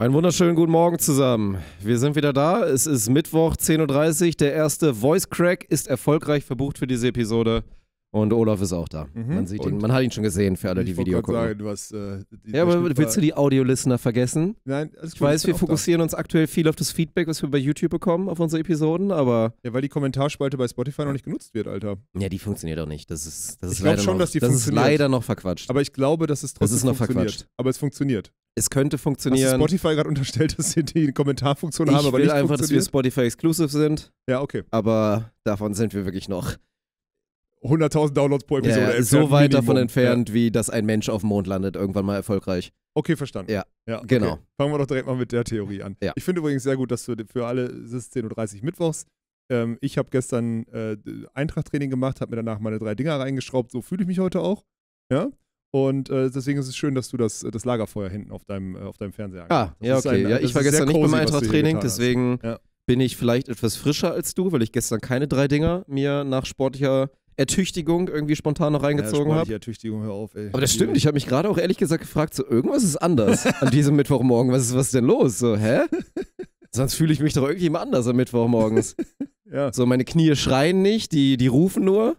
Einen wunderschönen guten Morgen zusammen. Wir sind wieder da. Es ist Mittwoch, 10.30 Uhr. Der erste Voice Crack ist erfolgreich verbucht für diese Episode. Und Olaf ist auch da. Mhm. Man, sieht ihn, man hat ihn schon gesehen für alle, die Video gucken. Sagen, was, äh, die ja, aber willst du die Audio-Listener vergessen? Nein, alles Ich weiß, wir fokussieren da. uns aktuell viel auf das Feedback, was wir bei YouTube bekommen auf unsere Episoden, aber. Ja, weil die Kommentarspalte bei Spotify noch nicht genutzt wird, Alter. Ja, die funktioniert auch nicht. Das ist, das ist, leider, schon, noch, das ist leider noch verquatscht. Aber ich glaube, dass es trotzdem das ist noch verquatscht. Aber es funktioniert. Es könnte funktionieren. Hast du Spotify gerade unterstellt, dass sie die Kommentarfunktion ich haben, aber nicht Ich will einfach, dass wir Spotify-exclusive sind. Ja, okay. Aber davon sind wir wirklich noch 100.000 Downloads pro Episode. Ja, ja. so weit davon entfernt, ja. wie dass ein Mensch auf dem Mond landet, irgendwann mal erfolgreich. Okay, verstanden. Ja, ja genau. Okay. Fangen wir doch direkt mal mit der Theorie an. Ich finde übrigens sehr gut, dass du für alle, es ist 10.30 Uhr mittwochs, ähm, ich habe gestern äh, Eintracht-Training gemacht, habe mir danach meine drei Dinger reingeschraubt, so fühle ich mich heute auch. Ja, und äh, deswegen ist es schön, dass du das, das Lagerfeuer hinten auf deinem, äh, auf deinem Fernseher ah, hast. Ah, ja, okay. Ein, ja, ich war gestern nicht beim Eintracht-Training, deswegen ja. bin ich vielleicht etwas frischer als du, weil ich gestern keine drei Dinger mir nach sportlicher Ertüchtigung irgendwie spontan noch reingezogen habe. ja, habe. Ertüchtigung, hör auf, ey. Aber das stimmt, ich habe mich gerade auch ehrlich gesagt gefragt, so irgendwas ist anders an diesem Mittwochmorgen. Was ist was ist denn los? So, hä? Sonst fühle ich mich doch irgendwie mal anders am Mittwochmorgens. ja. So, meine Knie schreien nicht, die, die rufen nur.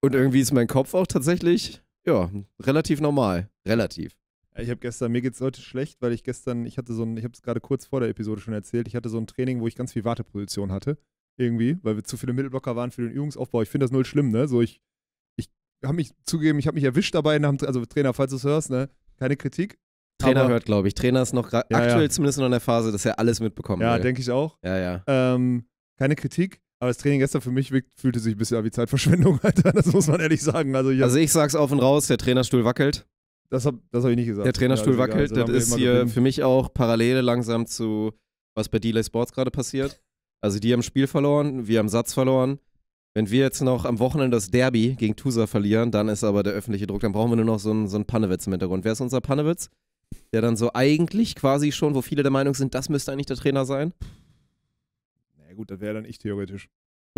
Und irgendwie ist mein Kopf auch tatsächlich, ja, relativ normal. Relativ. Ich habe gestern, mir geht's heute schlecht, weil ich gestern, ich hatte so ein, ich habe es gerade kurz vor der Episode schon erzählt, ich hatte so ein Training, wo ich ganz viel Warteposition hatte irgendwie, weil wir zu viele Mittelblocker waren für den Übungsaufbau. Ich finde das null schlimm, ne? So, ich, ich habe mich zugegeben, ich habe mich erwischt dabei, haben, also Trainer, falls du es hörst, ne? Keine Kritik. Trainer aber, hört, glaube ich. Trainer ist noch ja, aktuell ja. zumindest noch in der Phase, dass er alles mitbekommt. Ja, denke ich auch. Ja, ja. Ähm, keine Kritik, aber das Training gestern für mich fühlte sich ein bisschen wie Zeitverschwendung, Alter. Das muss man ehrlich sagen. Also, ich, also ich sag's auf und raus, der Trainerstuhl wackelt. Das habe das hab ich nicht gesagt. Der Trainerstuhl ja, wackelt, also, das ist hier geblieben. für mich auch Parallele langsam zu, was bei Delay Sports gerade passiert. Also die haben Spiel verloren, wir haben Satz verloren. Wenn wir jetzt noch am Wochenende das Derby gegen Tusa verlieren, dann ist aber der öffentliche Druck, dann brauchen wir nur noch so einen, so einen Pannewitz im Hintergrund. Wer ist unser Pannewitz? Der dann so eigentlich quasi schon, wo viele der Meinung sind, das müsste eigentlich der Trainer sein. Na gut, das wäre dann ich theoretisch.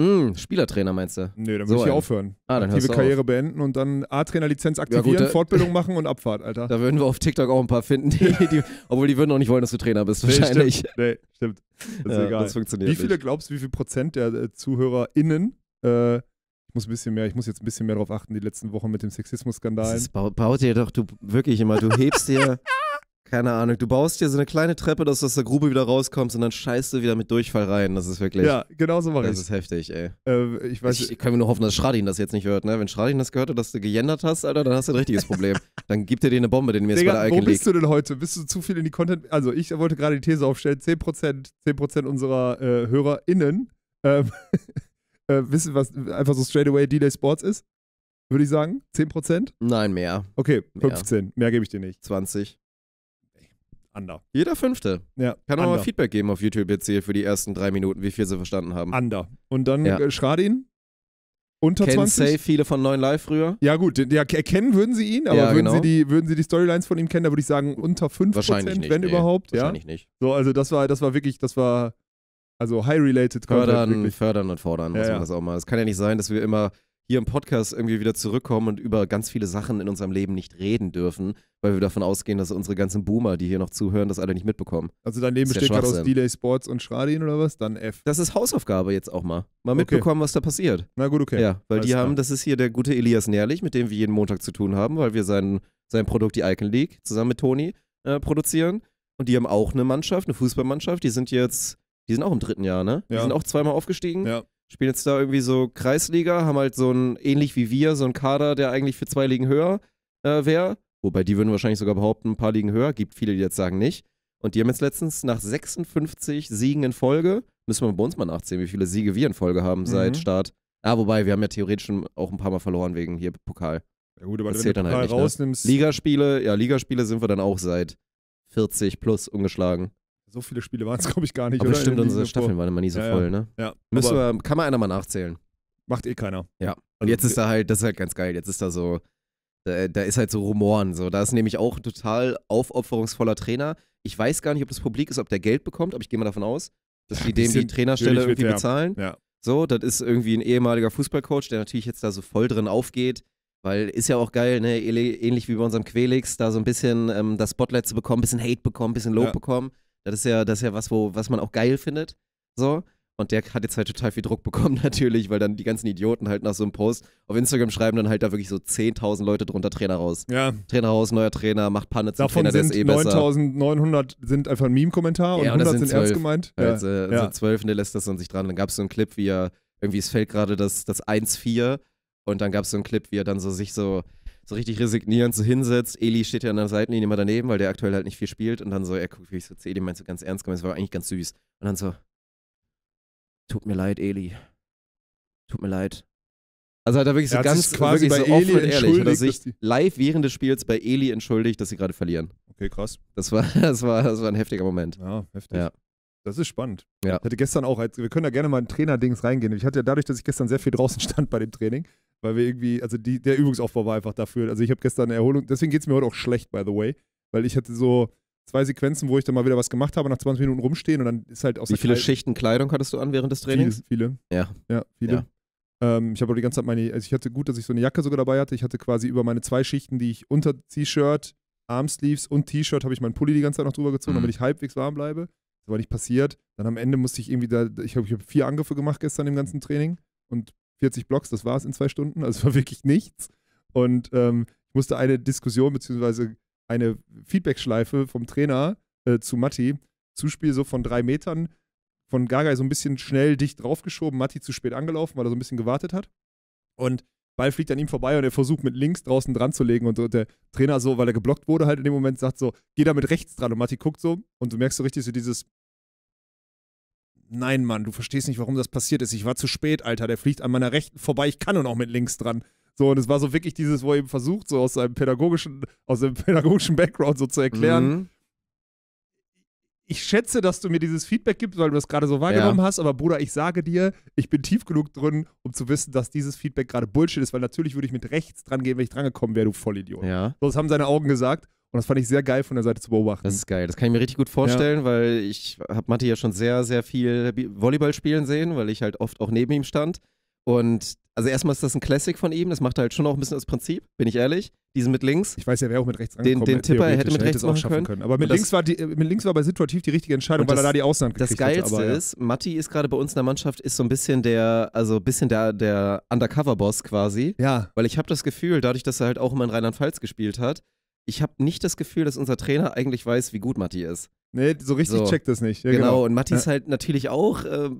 Mm, Spielertrainer meinst du? Nee, dann würde ich hier aufhören. Ah, dann Aktive Karriere auf. beenden und dann A-Trainer-Lizenz aktivieren, ja, gut, Fortbildung machen und Abfahrt, Alter. Da würden wir auf TikTok auch ein paar finden, die, die, obwohl die würden auch nicht wollen, dass du Trainer bist, wahrscheinlich. Nee, stimmt. Nee, stimmt. Das ist ja, egal. Das funktioniert wie viele nicht. glaubst du, wie viel Prozent der äh, ZuhörerInnen äh, ich muss ein bisschen mehr, ich muss jetzt ein bisschen mehr drauf achten, die letzten Wochen mit dem Sexismus-Skandal. Das baut, baut dir doch du wirklich immer, du hebst dir keine Ahnung, du baust dir so eine kleine Treppe, dass du aus der Grube wieder rauskommst und dann scheißt du wieder mit Durchfall rein. Das ist wirklich. Ja, genau so mache ich. Das ist heftig, ey. Ähm, ich weiß. Ich, ich kann mir nur hoffen, dass Schradin das jetzt nicht hört, ne? Wenn Schradin das gehört hat, dass du geändert hast, Alter, dann hast du ein richtiges Problem. dann gibt er dir eine Bombe, den mir jetzt bei der Icon Wo bist du denn heute? Bist du zu viel in die Content. Also, ich wollte gerade die These aufstellen: 10%, 10 unserer äh, HörerInnen ähm, äh, wissen, was einfach so straight away Delay Sports ist. Würde ich sagen. 10%? Nein, mehr. Okay, 15. Mehr, mehr gebe ich dir nicht. 20. Under. Jeder Fünfte. Ja. Kann auch mal Feedback geben auf YouTube jetzt hier für die ersten drei Minuten, wie viel sie verstanden haben. Under. Und dann ja. Äh, schrad ihn. Unter Kennen 20? Safe viele von Neuen Live früher. Ja, gut, ja, erkennen würden sie ihn, aber ja, würden, genau. sie die, würden sie die Storylines von ihm kennen, da würde ich sagen, unter 5%, Wahrscheinlich nicht, wenn nee. überhaupt. Wahrscheinlich ja? nicht. So, also das war, das war wirklich, das war also high-related Content. Fördern, fördern und fordern, muss man das auch mal. Es kann ja nicht sein, dass wir immer hier im Podcast irgendwie wieder zurückkommen und über ganz viele Sachen in unserem Leben nicht reden dürfen, weil wir davon ausgehen, dass unsere ganzen Boomer, die hier noch zuhören, das alle nicht mitbekommen. Also dein Leben besteht gerade aus Delay Sports und Schradin oder was? Dann F. Das ist Hausaufgabe jetzt auch mal. Mal okay. mitbekommen, was da passiert. Na gut, okay. Ja, weil Alles die haben, klar. das ist hier der gute Elias Nährlich, mit dem wir jeden Montag zu tun haben, weil wir sein, sein Produkt, die Icon League, zusammen mit Toni äh, produzieren. Und die haben auch eine Mannschaft, eine Fußballmannschaft. Die sind jetzt, die sind auch im dritten Jahr, ne? Ja. Die sind auch zweimal aufgestiegen. Ja spielen jetzt da irgendwie so Kreisliga, haben halt so ein, ähnlich wie wir, so ein Kader, der eigentlich für zwei Ligen höher äh, wäre. Wobei die würden wahrscheinlich sogar behaupten, ein paar Ligen höher. Gibt viele, die jetzt sagen nicht. Und die haben jetzt letztens nach 56 Siegen in Folge, müssen wir bei uns mal nachzählen, wie viele Siege wir in Folge haben mhm. seit Start. Ah, wobei, wir haben ja theoretisch auch ein paar Mal verloren wegen hier Pokal. Ja gut, aber das wenn du halt Pokal halt nicht, ne? rausnimmst. Ne? Ligaspiele, ja, Ligaspiele sind wir dann auch seit 40 plus ungeschlagen. So viele Spiele waren es, glaube ich, gar nicht. Aber oder? stimmt, unsere Staffeln waren immer nie so ja, voll, ne? Ja. Müssen wir, kann man einer mal nachzählen. Macht eh keiner. Ja. Und also jetzt ist da halt, das ist halt ganz geil. Jetzt ist da so, da, da ist halt so Rumoren. So. Da ist nämlich auch ein total aufopferungsvoller Trainer. Ich weiß gar nicht, ob das Publik ist, ob der Geld bekommt, aber ich gehe mal davon aus, dass die dem die Trainerstelle irgendwie mit, bezahlen. Ja. So, das ist irgendwie ein ehemaliger Fußballcoach, der natürlich jetzt da so voll drin aufgeht. Weil ist ja auch geil, ne? ähnlich wie bei unserem Quelix, da so ein bisschen ähm, das Spotlight zu bekommen, ein bisschen Hate bekommen, ein bisschen Lob ja. bekommen. Das ist ja, das ist ja was, wo, was man auch geil findet. So. Und der hat jetzt halt total viel Druck bekommen, natürlich, weil dann die ganzen Idioten halt nach so einem Post auf Instagram schreiben dann halt da wirklich so 10.000 Leute drunter Trainer raus. Ja. Trainer raus, neuer Trainer, macht Panne zum Davon Trainer, sind der ist eh 9.900 sind einfach ein Meme-Kommentar ja, und 100 sind, 12. ernst gemeint. Ja, ja. Also, also ja. 12 und der lässt das an sich dran. Dann gab es so einen Clip, wie er, irgendwie, es fällt gerade das, das 1-4 und dann gab es so einen Clip, wie er dann so sich so, so richtig resignierend so hinsetzt. Eli steht ja an der Seitenlinie immer daneben, weil der aktuell halt nicht viel spielt. Und dann so, er guckt, wie ich so zu Eli meinst, so ganz ernst gemeint, es war eigentlich ganz süß. Und dann so, tut mir leid, Eli. Tut mir leid. Also hat er wirklich so er ganz quasi wirklich so offen und ehrlich. Hat er sich live während des Spiels bei Eli entschuldigt, dass sie gerade verlieren. Okay, krass. Das war, das war, das war ein heftiger Moment. Ja, heftig. Ja. Das ist spannend. Ja. Ich hatte gestern auch, als, wir können da gerne mal in Trainer-Dings reingehen. Ich hatte ja dadurch, dass ich gestern sehr viel draußen stand bei dem Training, weil wir irgendwie, also die, der Übungsaufbau war einfach dafür. Also ich habe gestern eine Erholung, deswegen geht es mir heute auch schlecht, by the way, weil ich hatte so zwei Sequenzen, wo ich dann mal wieder was gemacht habe, nach 20 Minuten rumstehen und dann ist halt aus Wie viele Kleid Schichten Kleidung hattest du an während des Trainings? Viele. viele. Ja. Ja, viele. Ja. Ähm, ich habe die ganze Zeit meine, also ich hatte gut, dass ich so eine Jacke sogar dabei hatte. Ich hatte quasi über meine zwei Schichten, die ich unter T-Shirt, Armsleeves und T-Shirt, habe ich meinen Pulli die ganze Zeit noch drüber gezogen, mhm. damit ich halbwegs warm bleibe. Das war nicht passiert. Dann am Ende musste ich irgendwie da, ich glaube, ich habe vier Angriffe gemacht gestern im ganzen Training und 40 Blocks, das war es in zwei Stunden. Also es war wirklich nichts. Und ähm, ich musste eine Diskussion bzw. eine Feedback-Schleife vom Trainer äh, zu Matti, Zuspiel so von drei Metern, von Gagai so ein bisschen schnell dicht draufgeschoben, Matti zu spät angelaufen, weil er so ein bisschen gewartet hat. Und Ball fliegt an ihm vorbei und er versucht mit links draußen dran zu legen. Und äh, der Trainer so, weil er geblockt wurde, halt in dem Moment sagt so, geh da mit rechts dran. Und Matti guckt so und du merkst so richtig so dieses, Nein, Mann, du verstehst nicht, warum das passiert ist. Ich war zu spät, Alter. Der fliegt an meiner Rechten vorbei. Ich kann nur noch mit links dran. So, und es war so wirklich dieses, wo er eben versucht, so aus seinem pädagogischen, aus seinem pädagogischen Background so zu erklären. Mhm. Ich schätze, dass du mir dieses Feedback gibst, weil du das gerade so wahrgenommen ja. hast, aber Bruder, ich sage dir, ich bin tief genug drin, um zu wissen, dass dieses Feedback gerade Bullshit ist, weil natürlich würde ich mit rechts dran gehen, wenn ich drangekommen wäre, du Vollidiot. Ja. So, das haben seine Augen gesagt. Und das fand ich sehr geil von der Seite zu beobachten. Das ist geil. Das kann ich mir richtig gut vorstellen, ja. weil ich habe Matti ja schon sehr, sehr viel Volleyball spielen sehen, weil ich halt oft auch neben ihm stand. Und also erstmal ist das ein Classic von ihm, das macht er halt schon auch ein bisschen das Prinzip, bin ich ehrlich. Diesen mit links. Ich weiß ja, wer auch mit rechts angekommen Den, den Tipper hätte mit rechts auch schaffen können. Aber äh, mit links, war die, mit links war bei situativ die richtige Entscheidung, das, weil er da die Ausland gekriegt hat. Das Geilste hatte, aber, ja. ist, Matti ist gerade bei uns in der Mannschaft, ist so ein bisschen der, also bisschen der, der Undercover-Boss quasi. Ja. Weil ich habe das Gefühl, dadurch, dass er halt auch immer in Rheinland-Pfalz gespielt hat, ich habe nicht das Gefühl, dass unser Trainer eigentlich weiß, wie gut Matti ist. Nee, so richtig so. checkt das nicht. Ja, genau. genau. und Matti ist halt natürlich auch, äh,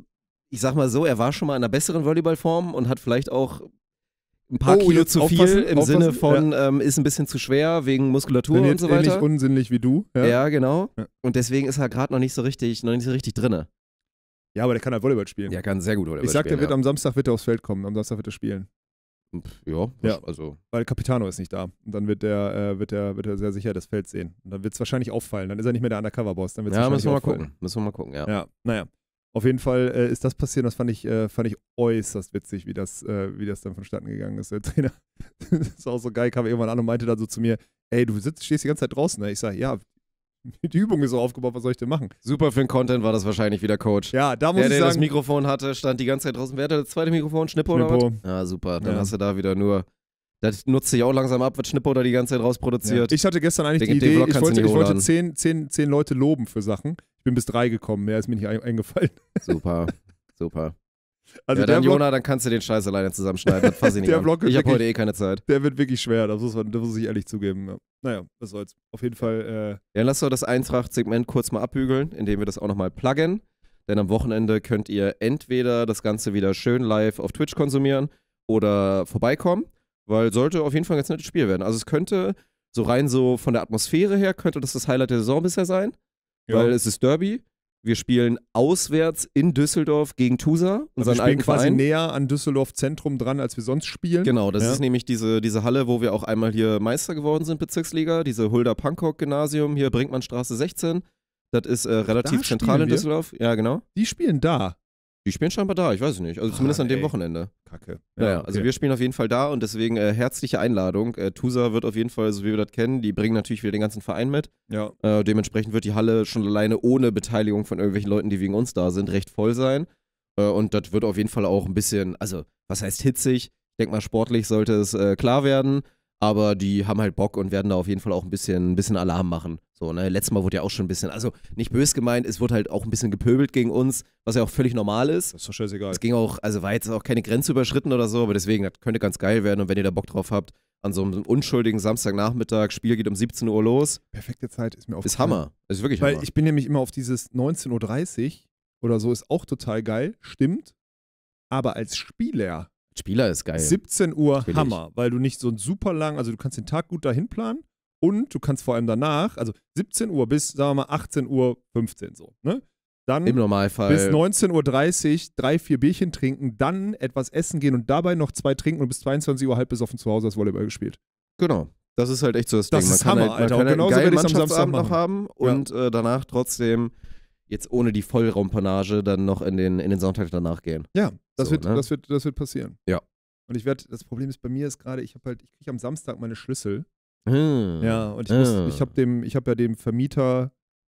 ich sag mal so, er war schon mal in einer besseren Volleyballform und hat vielleicht auch ein paar oh, Kilo zu viel im Sinne von ja. ähm, ist ein bisschen zu schwer wegen Muskulatur und so weiter. Ähnlich unsinnlich wie du. Ja, ja genau. Ja. Und deswegen ist er gerade noch nicht so richtig, noch nicht so richtig drinne. Ja, aber der kann halt Volleyball spielen. Ja, kann sehr gut Volleyball spielen. Ich sag, der wird am Samstag wird er aufs Feld kommen. Am Samstag wird er spielen. Ja, ja, also. Weil Capitano ist nicht da. Und dann wird der, äh, wird der, wird er sehr sicher das Feld sehen. Und dann wird es wahrscheinlich auffallen. Dann ist er nicht mehr der Undercover-Boss. Dann wird's ja, müssen wir mal auffallen. gucken. Müssen wir mal gucken, ja. Ja, naja. Auf jeden Fall äh, ist das passiert. Das fand ich, äh, fand ich äußerst witzig, wie das, äh, wie das dann vonstatten gegangen ist. Der Trainer, ist auch so geil, kam irgendwann an und meinte dann so zu mir, ey, du sitzt, stehst die ganze Zeit draußen. Ne? Ich sage, ja, die Übung ist so aufgebaut, was soll ich denn machen? Super für den Content war das wahrscheinlich wieder, Coach. Ja, da muss der, ich der sagen. das Mikrofon hatte, stand die ganze Zeit draußen. Wer hatte das zweite Mikrofon? Schnippo, Schnippo. oder was? Ja, ah, super. Dann ja. hast du da wieder nur. Das nutzt sich auch langsam ab, was Schnippo da die ganze Zeit rausproduziert. Ja. Ich hatte gestern eigentlich den die Idee, ich wollte, ich wollte zehn, zehn, zehn Leute loben für Sachen. Ich bin bis drei gekommen, mehr ist mir nicht eingefallen. Super, super. Also ja, dann, Jona, dann kannst du den Scheiß alleine zusammenschneiden. Das fass ich nicht der an. ich habe heute eh keine Zeit. Der wird wirklich schwer, das muss, das muss ich ehrlich zugeben. Ja. Naja, was soll's. Auf jeden Fall. Äh ja, lass doch das Eintracht-Segment kurz mal abbügeln, indem wir das auch nochmal pluggen. Denn am Wochenende könnt ihr entweder das Ganze wieder schön live auf Twitch konsumieren oder vorbeikommen, weil sollte auf jeden Fall ein ganz nettes Spiel werden. Also es könnte so rein so von der Atmosphäre her, könnte das das Highlight der Saison bisher sein, ja. weil es ist Derby. Wir spielen auswärts in Düsseldorf gegen Tusa. Also wir spielen quasi Verein. näher an Düsseldorf Zentrum dran, als wir sonst spielen. Genau, das ja. ist nämlich diese, diese Halle, wo wir auch einmal hier Meister geworden sind, Bezirksliga. Diese Hulda-Pankok-Gymnasium, hier Brinkmannstraße 16. Das ist äh, relativ da zentral in wir? Düsseldorf. Ja, genau. Die spielen da. Die spielen scheinbar da, ich weiß es nicht. Also zumindest ah, an dem Wochenende. Kacke. Ja, naja, also okay. also wir spielen auf jeden Fall da und deswegen äh, herzliche Einladung. Äh, TUSA wird auf jeden Fall, so wie wir das kennen, die bringen natürlich wieder den ganzen Verein mit. Ja. Äh, dementsprechend wird die Halle schon alleine ohne Beteiligung von irgendwelchen Leuten, die wegen uns da sind, recht voll sein. Äh, und das wird auf jeden Fall auch ein bisschen, also was heißt hitzig? Ich denke mal, sportlich sollte es äh, klar werden aber die haben halt Bock und werden da auf jeden Fall auch ein bisschen, ein bisschen Alarm machen. So, ne? Letztes Mal wurde ja auch schon ein bisschen, also nicht bös gemeint, es wurde halt auch ein bisschen gepöbelt gegen uns, was ja auch völlig normal ist. Das ist doch scheißegal. Es ging auch, also war jetzt auch keine Grenze überschritten oder so, aber deswegen, das könnte ganz geil werden und wenn ihr da Bock drauf habt, an so einem unschuldigen Samstagnachmittag, Spiel geht um 17 Uhr los. Perfekte Zeit ist mir auch. Ist Hammer. Ist wirklich Weil Hammer. ich bin nämlich immer auf dieses 19.30 Uhr oder so, ist auch total geil, stimmt. Aber als Spieler Spieler ist geil. 17 Uhr Natürlich. Hammer, weil du nicht so einen super lang, also du kannst den Tag gut dahin planen und du kannst vor allem danach, also 17 Uhr bis, sagen wir mal, 18 Uhr 15 so, ne? Dann Im Normalfall. Bis 19.30 Uhr drei, vier Bierchen trinken, dann etwas essen gehen und dabei noch zwei trinken und bis 22 Uhr halb besoffen zu Hause das Volleyball gespielt. Genau. Das ist halt echt so das, das Ding. Das ist kann Hammer, halt, man Alter. Kann halt genauso es am Samstagabend noch haben und ja. äh, danach trotzdem jetzt ohne die Vollrampanage dann noch in den, in den Sonntag danach gehen. Ja, das, so, wird, ne? das, wird, das wird passieren. Ja. Und ich werde, das Problem ist bei mir ist gerade, ich habe halt, ich kriege am Samstag meine Schlüssel. Hm. Ja, und ich, hm. ich habe dem, ich habe ja dem Vermieter,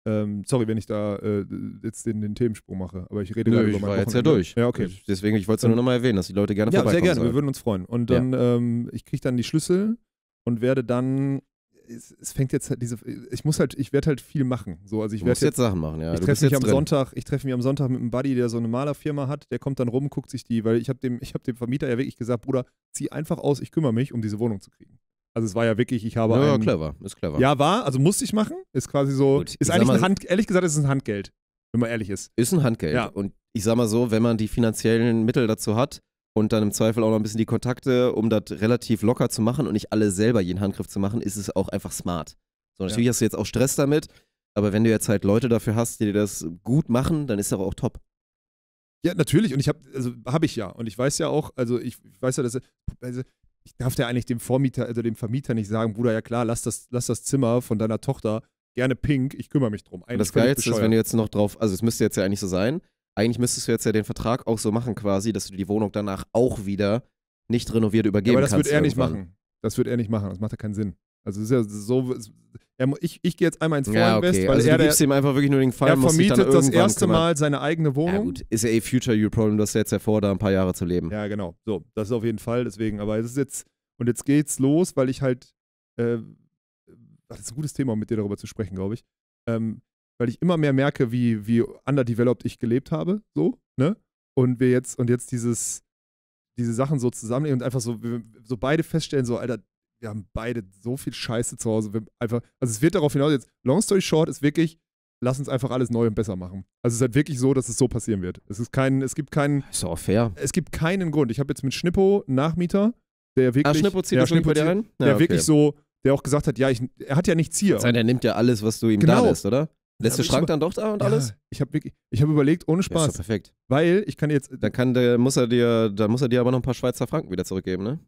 ähm, sorry, wenn ich da äh, jetzt den, den Themensprung mache, aber ich rede Nö, gerade über mein ich war jetzt ja durch. Ja, okay. Ich, deswegen, ich wollte es nur nochmal erwähnen, dass die Leute gerne ja, vorbeikommen. Ja, sehr gerne, sollen. wir würden uns freuen. Und dann, ja. ähm, ich kriege dann die Schlüssel und werde dann es, es, fängt jetzt halt diese, ich muss halt, ich werde halt viel machen. So, also ich werde jetzt, jetzt, Sachen machen, ja. Ich treffe mich am drin. Sonntag, ich treffe mich am Sonntag mit einem Buddy, der so eine Malerfirma hat, der kommt dann rum, guckt sich die, weil ich habe dem, ich habe dem Vermieter ja wirklich gesagt, Bruder, zieh einfach aus, ich kümmere mich, um diese Wohnung zu kriegen. Also es war ja wirklich, ich habe. Ja, einen, clever, ist clever. Ja, war, also musste ich machen, ist quasi so, Gut, ist eigentlich mal, ein Hand, ehrlich gesagt, ist es ein Handgeld, wenn man ehrlich ist. Ist ein Handgeld. Ja. Und ich sag mal so, wenn man die finanziellen Mittel dazu hat, und dann im Zweifel auch noch ein bisschen die Kontakte, um das relativ locker zu machen und nicht alle selber jeden Handgriff zu machen, ist es auch einfach smart. So, natürlich ja. hast du jetzt auch Stress damit, aber wenn du jetzt halt Leute dafür hast, die dir das gut machen, dann ist das auch top. Ja, natürlich. Und ich habe, also habe ich ja. Und ich weiß ja auch, also ich, ich weiß ja, dass, also ich darf ja eigentlich dem Vormieter, also dem Vermieter nicht sagen, Bruder, ja klar, lass das, lass das Zimmer von deiner Tochter gerne pink, ich kümmere mich drum. Eigentlich das Geilste ist, wenn du jetzt noch drauf, also es müsste jetzt ja eigentlich so sein, eigentlich müsstest du jetzt ja den Vertrag auch so machen quasi, dass du die Wohnung danach auch wieder nicht renoviert übergeben kannst. Ja, aber das wird er irgendwann. nicht machen. Das wird er nicht machen. Das macht ja keinen Sinn. Also es ist ja so, ich, ich gehe jetzt einmal ins Vorinvest, ja, okay. weil also er du gibst der, ihm einfach wirklich nur den Fall. Er vermietet das erste Mal seine eigene Wohnung. Ja gut, ist ja eh Future Your Problem, das setzt ja hervor, da ein paar Jahre zu leben. Ja genau, so, das ist auf jeden Fall deswegen. Aber es ist jetzt und jetzt geht's los, weil ich halt, äh, das ist ein gutes Thema, um mit dir darüber zu sprechen, glaube ich. Ähm, weil ich immer mehr merke, wie, wie underdeveloped ich gelebt habe, so, ne? Und wir jetzt, und jetzt dieses, diese Sachen so zusammennehmen und einfach so, so beide feststellen, so, Alter, wir haben beide so viel Scheiße zu Hause. Wir einfach, also es wird darauf hinaus, jetzt, long story short, ist wirklich, lass uns einfach alles neu und besser machen. Also es ist halt wirklich so, dass es so passieren wird. Es ist kein, es gibt keinen. Ist auch fair. Es gibt keinen Grund. Ich habe jetzt mit Schnippo einen Nachmieter, der wirklich. Ah, Schnippo zieht der Schnippo zieht, rein? Ja, okay. wirklich so, der auch gesagt hat, ja, ich, er hat ja nichts hier. Das heißt, er nimmt ja alles, was du ihm genau. da lässt, oder? Lässt der Schrank dann doch da und ja, alles? Ich habe ich habe überlegt, ohne Spaß. Ja, ist doch perfekt. Weil ich kann jetzt. Dann kann der, muss er dir, dann muss er dir aber noch ein paar Schweizer Franken wieder zurückgeben, ne?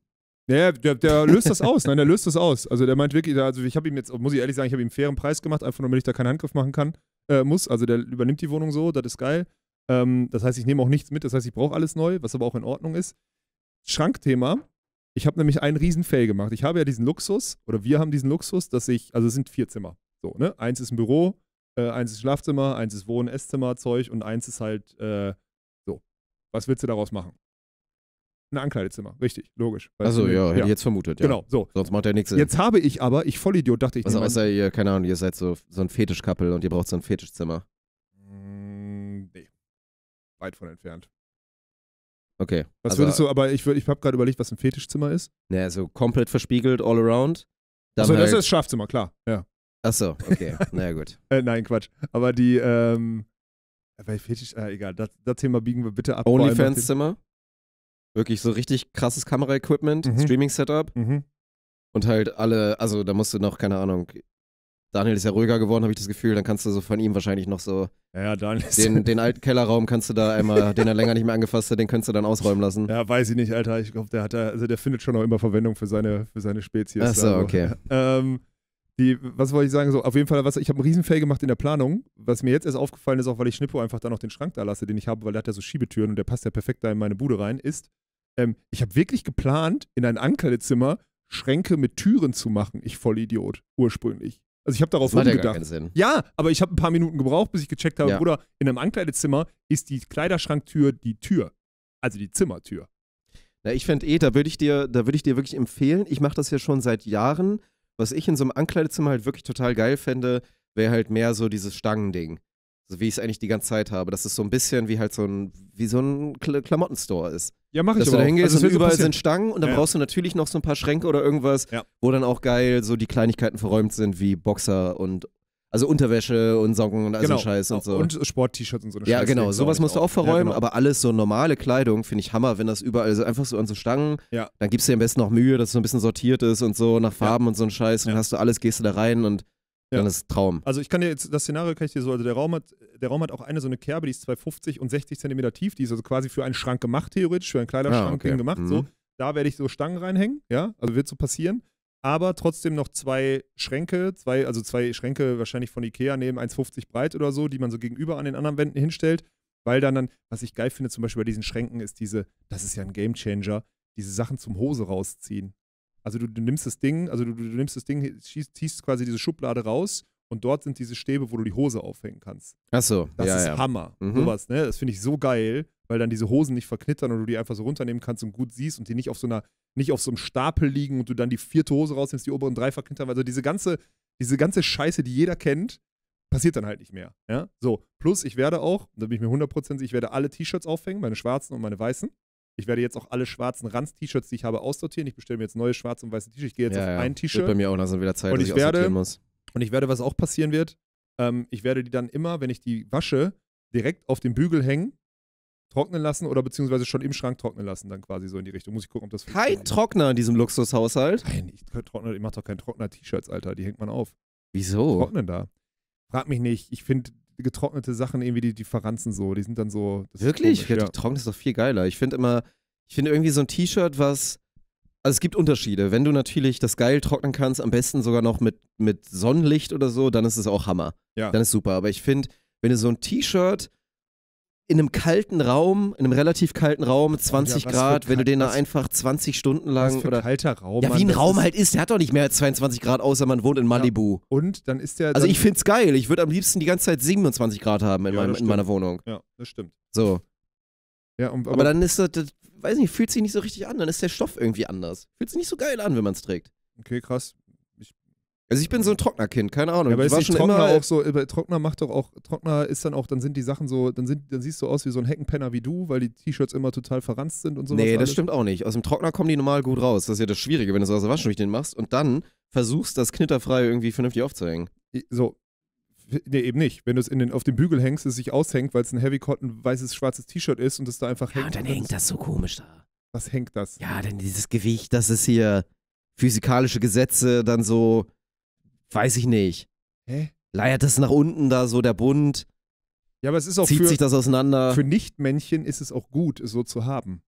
Ja, der, der löst das aus. Nein, der löst das aus. Also der meint wirklich, also ich habe ihm jetzt, muss ich ehrlich sagen, ich habe ihm einen fairen Preis gemacht, einfach nur, damit ich da keinen Handgriff machen kann, äh, muss. Also der übernimmt die Wohnung so, das ist geil. Ähm, das heißt, ich nehme auch nichts mit, das heißt, ich brauche alles neu, was aber auch in Ordnung ist. Schrankthema, ich habe nämlich einen riesen Fail gemacht. Ich habe ja diesen Luxus, oder wir haben diesen Luxus, dass ich, also es sind vier Zimmer. So, ne? Eins ist ein Büro, äh, eins ist Schlafzimmer, eins ist Wohn-, Esszimmer, Zeug und eins ist halt äh, so. Was willst du daraus machen? Ein Ankleidezimmer, richtig, logisch. Achso, ja, hätte ja. ich jetzt vermutet, ja. Genau, so. Sonst macht der nichts. Jetzt habe ich aber, ich Vollidiot, dachte ich. Also, außer ihr, keine Ahnung, ihr seid so, so ein Fetischkappel und ihr braucht so ein Fetischzimmer. Mm, nee. Weit von entfernt. Okay. Was also, würdest du, aber ich, ich habe gerade überlegt, was ein Fetischzimmer ist. Ne, so komplett verspiegelt, all around. Dann also halt, das ist das Schlafzimmer, klar. Ja. Ach so, okay. naja, gut. äh, nein, Quatsch. Aber die, ähm, bei Fetisch, äh, ah, egal, das, das, Thema biegen wir bitte ab. OnlyFans-Zimmer. Wirklich so richtig krasses Kameraequipment, mhm. Streaming-Setup. Mhm. Und halt alle, also da musst du noch, keine Ahnung, Daniel ist ja ruhiger geworden, habe ich das Gefühl. Dann kannst du so von ihm wahrscheinlich noch so. Ja, ja Daniel den, den alten Kellerraum kannst du da einmal, den er länger nicht mehr angefasst hat, den kannst du dann ausräumen lassen. Ja, weiß ich nicht, Alter. Ich glaube, der hat da, also der findet schon auch immer Verwendung für seine, für seine Spezies. Ach so, also. okay. Ähm, die, was wollte ich sagen? So, auf jeden Fall, was, ich habe einen Riesenfail gemacht in der Planung. Was mir jetzt erst aufgefallen ist, auch weil ich Schnippo einfach da noch den Schrank da lasse, den ich habe, weil der hat ja so Schiebetüren und der passt ja perfekt da in meine Bude rein, ist, ähm, ich habe wirklich geplant, in ein Ankleidezimmer Schränke mit Türen zu machen. Ich Vollidiot, ursprünglich. Also ich habe darauf das rumgedacht. Ja, ja, aber ich habe ein paar Minuten gebraucht, bis ich gecheckt habe, ja. oder in einem Ankleidezimmer ist die Kleiderschranktür die Tür. Also die Zimmertür. Na, ich fände eh, da würde ich dir, da würde ich dir wirklich empfehlen, ich mache das ja schon seit Jahren, was ich in so einem Ankleidezimmer halt wirklich total geil fände, wäre halt mehr so dieses Stangending. So wie ich es eigentlich die ganze Zeit habe. Dass es so ein bisschen wie halt so ein, wie so ein Kl Klamottenstore ist. Ja, mach ich Dass aber du da hingehst also, und überall passieren. sind Stangen und dann ja. brauchst du natürlich noch so ein paar Schränke oder irgendwas, ja. wo dann auch geil so die Kleinigkeiten verräumt sind wie Boxer und also Unterwäsche und Socken und all genau. so Scheiß und so. Und Sport-T-Shirts und so eine Ja, genau. Sowas musst du auch verräumen, ja, genau. aber alles so normale Kleidung finde ich Hammer, wenn das überall so einfach so an so Stangen. Ja. Dann gibst du dir am besten noch Mühe, dass es so ein bisschen sortiert ist und so nach Farben ja. und so ein Scheiß. Und hast du alles, gehst du da rein und dann ist Traum. Also ich kann dir jetzt, das Szenario kann ich dir so, also der Raum hat, der Raum hat auch eine so eine Kerbe, die ist 250 und 60 Zentimeter tief, die ist also quasi für einen Schrank gemacht, theoretisch, für einen ah, Kleiderschrank ah, okay. gemacht. Mhm. So. Da werde ich so Stangen reinhängen, ja, also wird so passieren aber trotzdem noch zwei Schränke, zwei, also zwei Schränke wahrscheinlich von Ikea nehmen, 1,50 breit oder so, die man so gegenüber an den anderen Wänden hinstellt, weil dann, dann was ich geil finde zum Beispiel bei diesen Schränken, ist diese, das ist ja ein Gamechanger, diese Sachen zum Hose rausziehen. Also du, du nimmst das Ding, also du, du nimmst das Ding, ziehst, ziehst quasi diese Schublade raus und dort sind diese Stäbe, wo du die Hose aufhängen kannst. Ach so, das ja, ist ja. Hammer, mhm. sowas, ne? Das finde ich so geil weil dann diese Hosen nicht verknittern und du die einfach so runternehmen kannst und gut siehst und die nicht auf so einer, nicht auf so einem Stapel liegen und du dann die vierte Hose rausnimmst, die oberen drei verknittern. Also diese ganze, diese ganze Scheiße, die jeder kennt, passiert dann halt nicht mehr. Ja? So, plus ich werde auch, da bin ich mir 100% sicher, ich werde alle T-Shirts aufhängen, meine schwarzen und meine weißen. Ich werde jetzt auch alle schwarzen Ranz-T-Shirts, die ich habe, aussortieren. Ich bestelle mir jetzt neue schwarze und weiße T-Shirts. Ich gehe jetzt ja, auf ja. ein T-Shirt. bei mir auch langsam wieder Zeit, und ich, ich werde, muss. Und ich werde, was auch passieren wird, ähm, ich werde die dann immer, wenn ich die wasche, direkt auf den Bügel hängen trocknen lassen oder beziehungsweise schon im Schrank trocknen lassen, dann quasi so in die Richtung. Muss ich gucken, ob das Kein Trockner in diesem Luxushaushalt. Nein, ich, trockne, ich mach doch keinen Trockner-T-Shirts, Alter. Die hängt man auf. Wieso? Trocknen da. Frag mich nicht. Ich finde getrocknete Sachen irgendwie, die, die verranzen so. Die sind dann so. Wirklich? Komisch, ja. Trocknen ist doch viel geiler. Ich finde immer, ich finde irgendwie so ein T-Shirt, was. Also es gibt Unterschiede. Wenn du natürlich das geil trocknen kannst, am besten sogar noch mit, mit Sonnenlicht oder so, dann ist es auch Hammer. Ja. Dann ist super. Aber ich finde, wenn du so ein T-Shirt in einem kalten Raum, in einem relativ kalten Raum, 20 ja, Grad, wenn du den da einfach 20 Stunden lang was für oder kalter Raum. Ja, wie ein Mann, Raum halt ist, der hat doch nicht mehr als 22 Grad, außer man wohnt in Malibu. Ja. Und dann ist der Also ich finde es geil, ich würde am liebsten die ganze Zeit 27 Grad haben in, ja, meinem, in meiner Wohnung. Ja, das stimmt. So. Ja, und, aber, aber, dann ist das, das weiß nicht, fühlt sich nicht so richtig an, dann ist der Stoff irgendwie anders. Fühlt sich nicht so geil an, wenn man es trägt. Okay, krass. Also ich bin so ein Trocknerkind, keine Ahnung. Ja, aber ich war schon Trockner immer auch so, Trockner macht doch auch, Trockner ist dann auch, dann sind die Sachen so, dann, sind, dann siehst du aus wie so ein Heckenpenner wie du, weil die T-Shirts immer total verranzt sind und so. Nee, das stimmt auch nicht. Aus dem Trockner kommen die normal gut raus. Das ist ja das Schwierige, wenn du so aus der Waschmaschine machst und dann versuchst, das knitterfrei irgendwie vernünftig aufzuhängen. So, Nee, eben nicht. Wenn du es in den, auf dem Bügel hängst, es sich aushängt, weil es ein Heavy Cotton weißes, schwarzes T-Shirt ist und es da einfach ja, hängt. Und dann, und dann hängt das so komisch da. Was hängt das? Ja, denn dieses Gewicht, das ist hier physikalische Gesetze, dann so Weiß ich nicht. Hä? Leiert das nach unten da so der Bund? Ja, aber es ist auch zieht für, sich das auseinander. Für Nichtmännchen ist es auch gut, es so zu haben.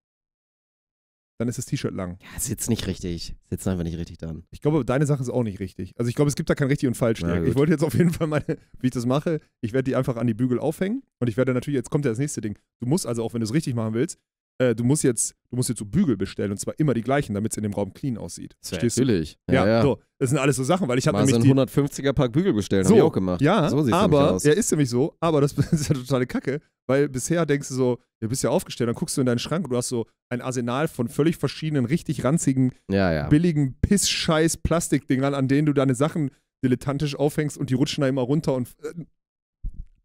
Dann ist das T-Shirt lang. Ja, sitzt nicht richtig. Sitzt einfach nicht richtig dann. Ich glaube, deine Sache ist auch nicht richtig. Also ich glaube, es gibt da kein richtig und falsch. ich wollte jetzt auf jeden Fall meine, wie ich das mache, ich werde die einfach an die Bügel aufhängen und ich werde natürlich, jetzt kommt ja das nächste Ding. Du musst also auch, wenn du es richtig machen willst, äh, du musst jetzt, du musst jetzt so Bügel bestellen und zwar immer die gleichen, damit es in dem Raum clean aussieht. Verstehst natürlich. Du? Ja, ja, So. Das sind alles so Sachen, weil ich habe nämlich so ein 150er Pack Bügel bestellt, so, habe ich auch gemacht. Ja, so sieht aber aus. ja, ist nämlich so, aber das ist ja totale Kacke, weil bisher denkst du so, du bist ja aufgestellt, dann guckst du in deinen Schrank und du hast so ein Arsenal von völlig verschiedenen richtig ranzigen, ja, ja. billigen Piss-Scheiß-Plastikdingern, an denen du deine Sachen dilettantisch aufhängst und die rutschen da immer runter und äh,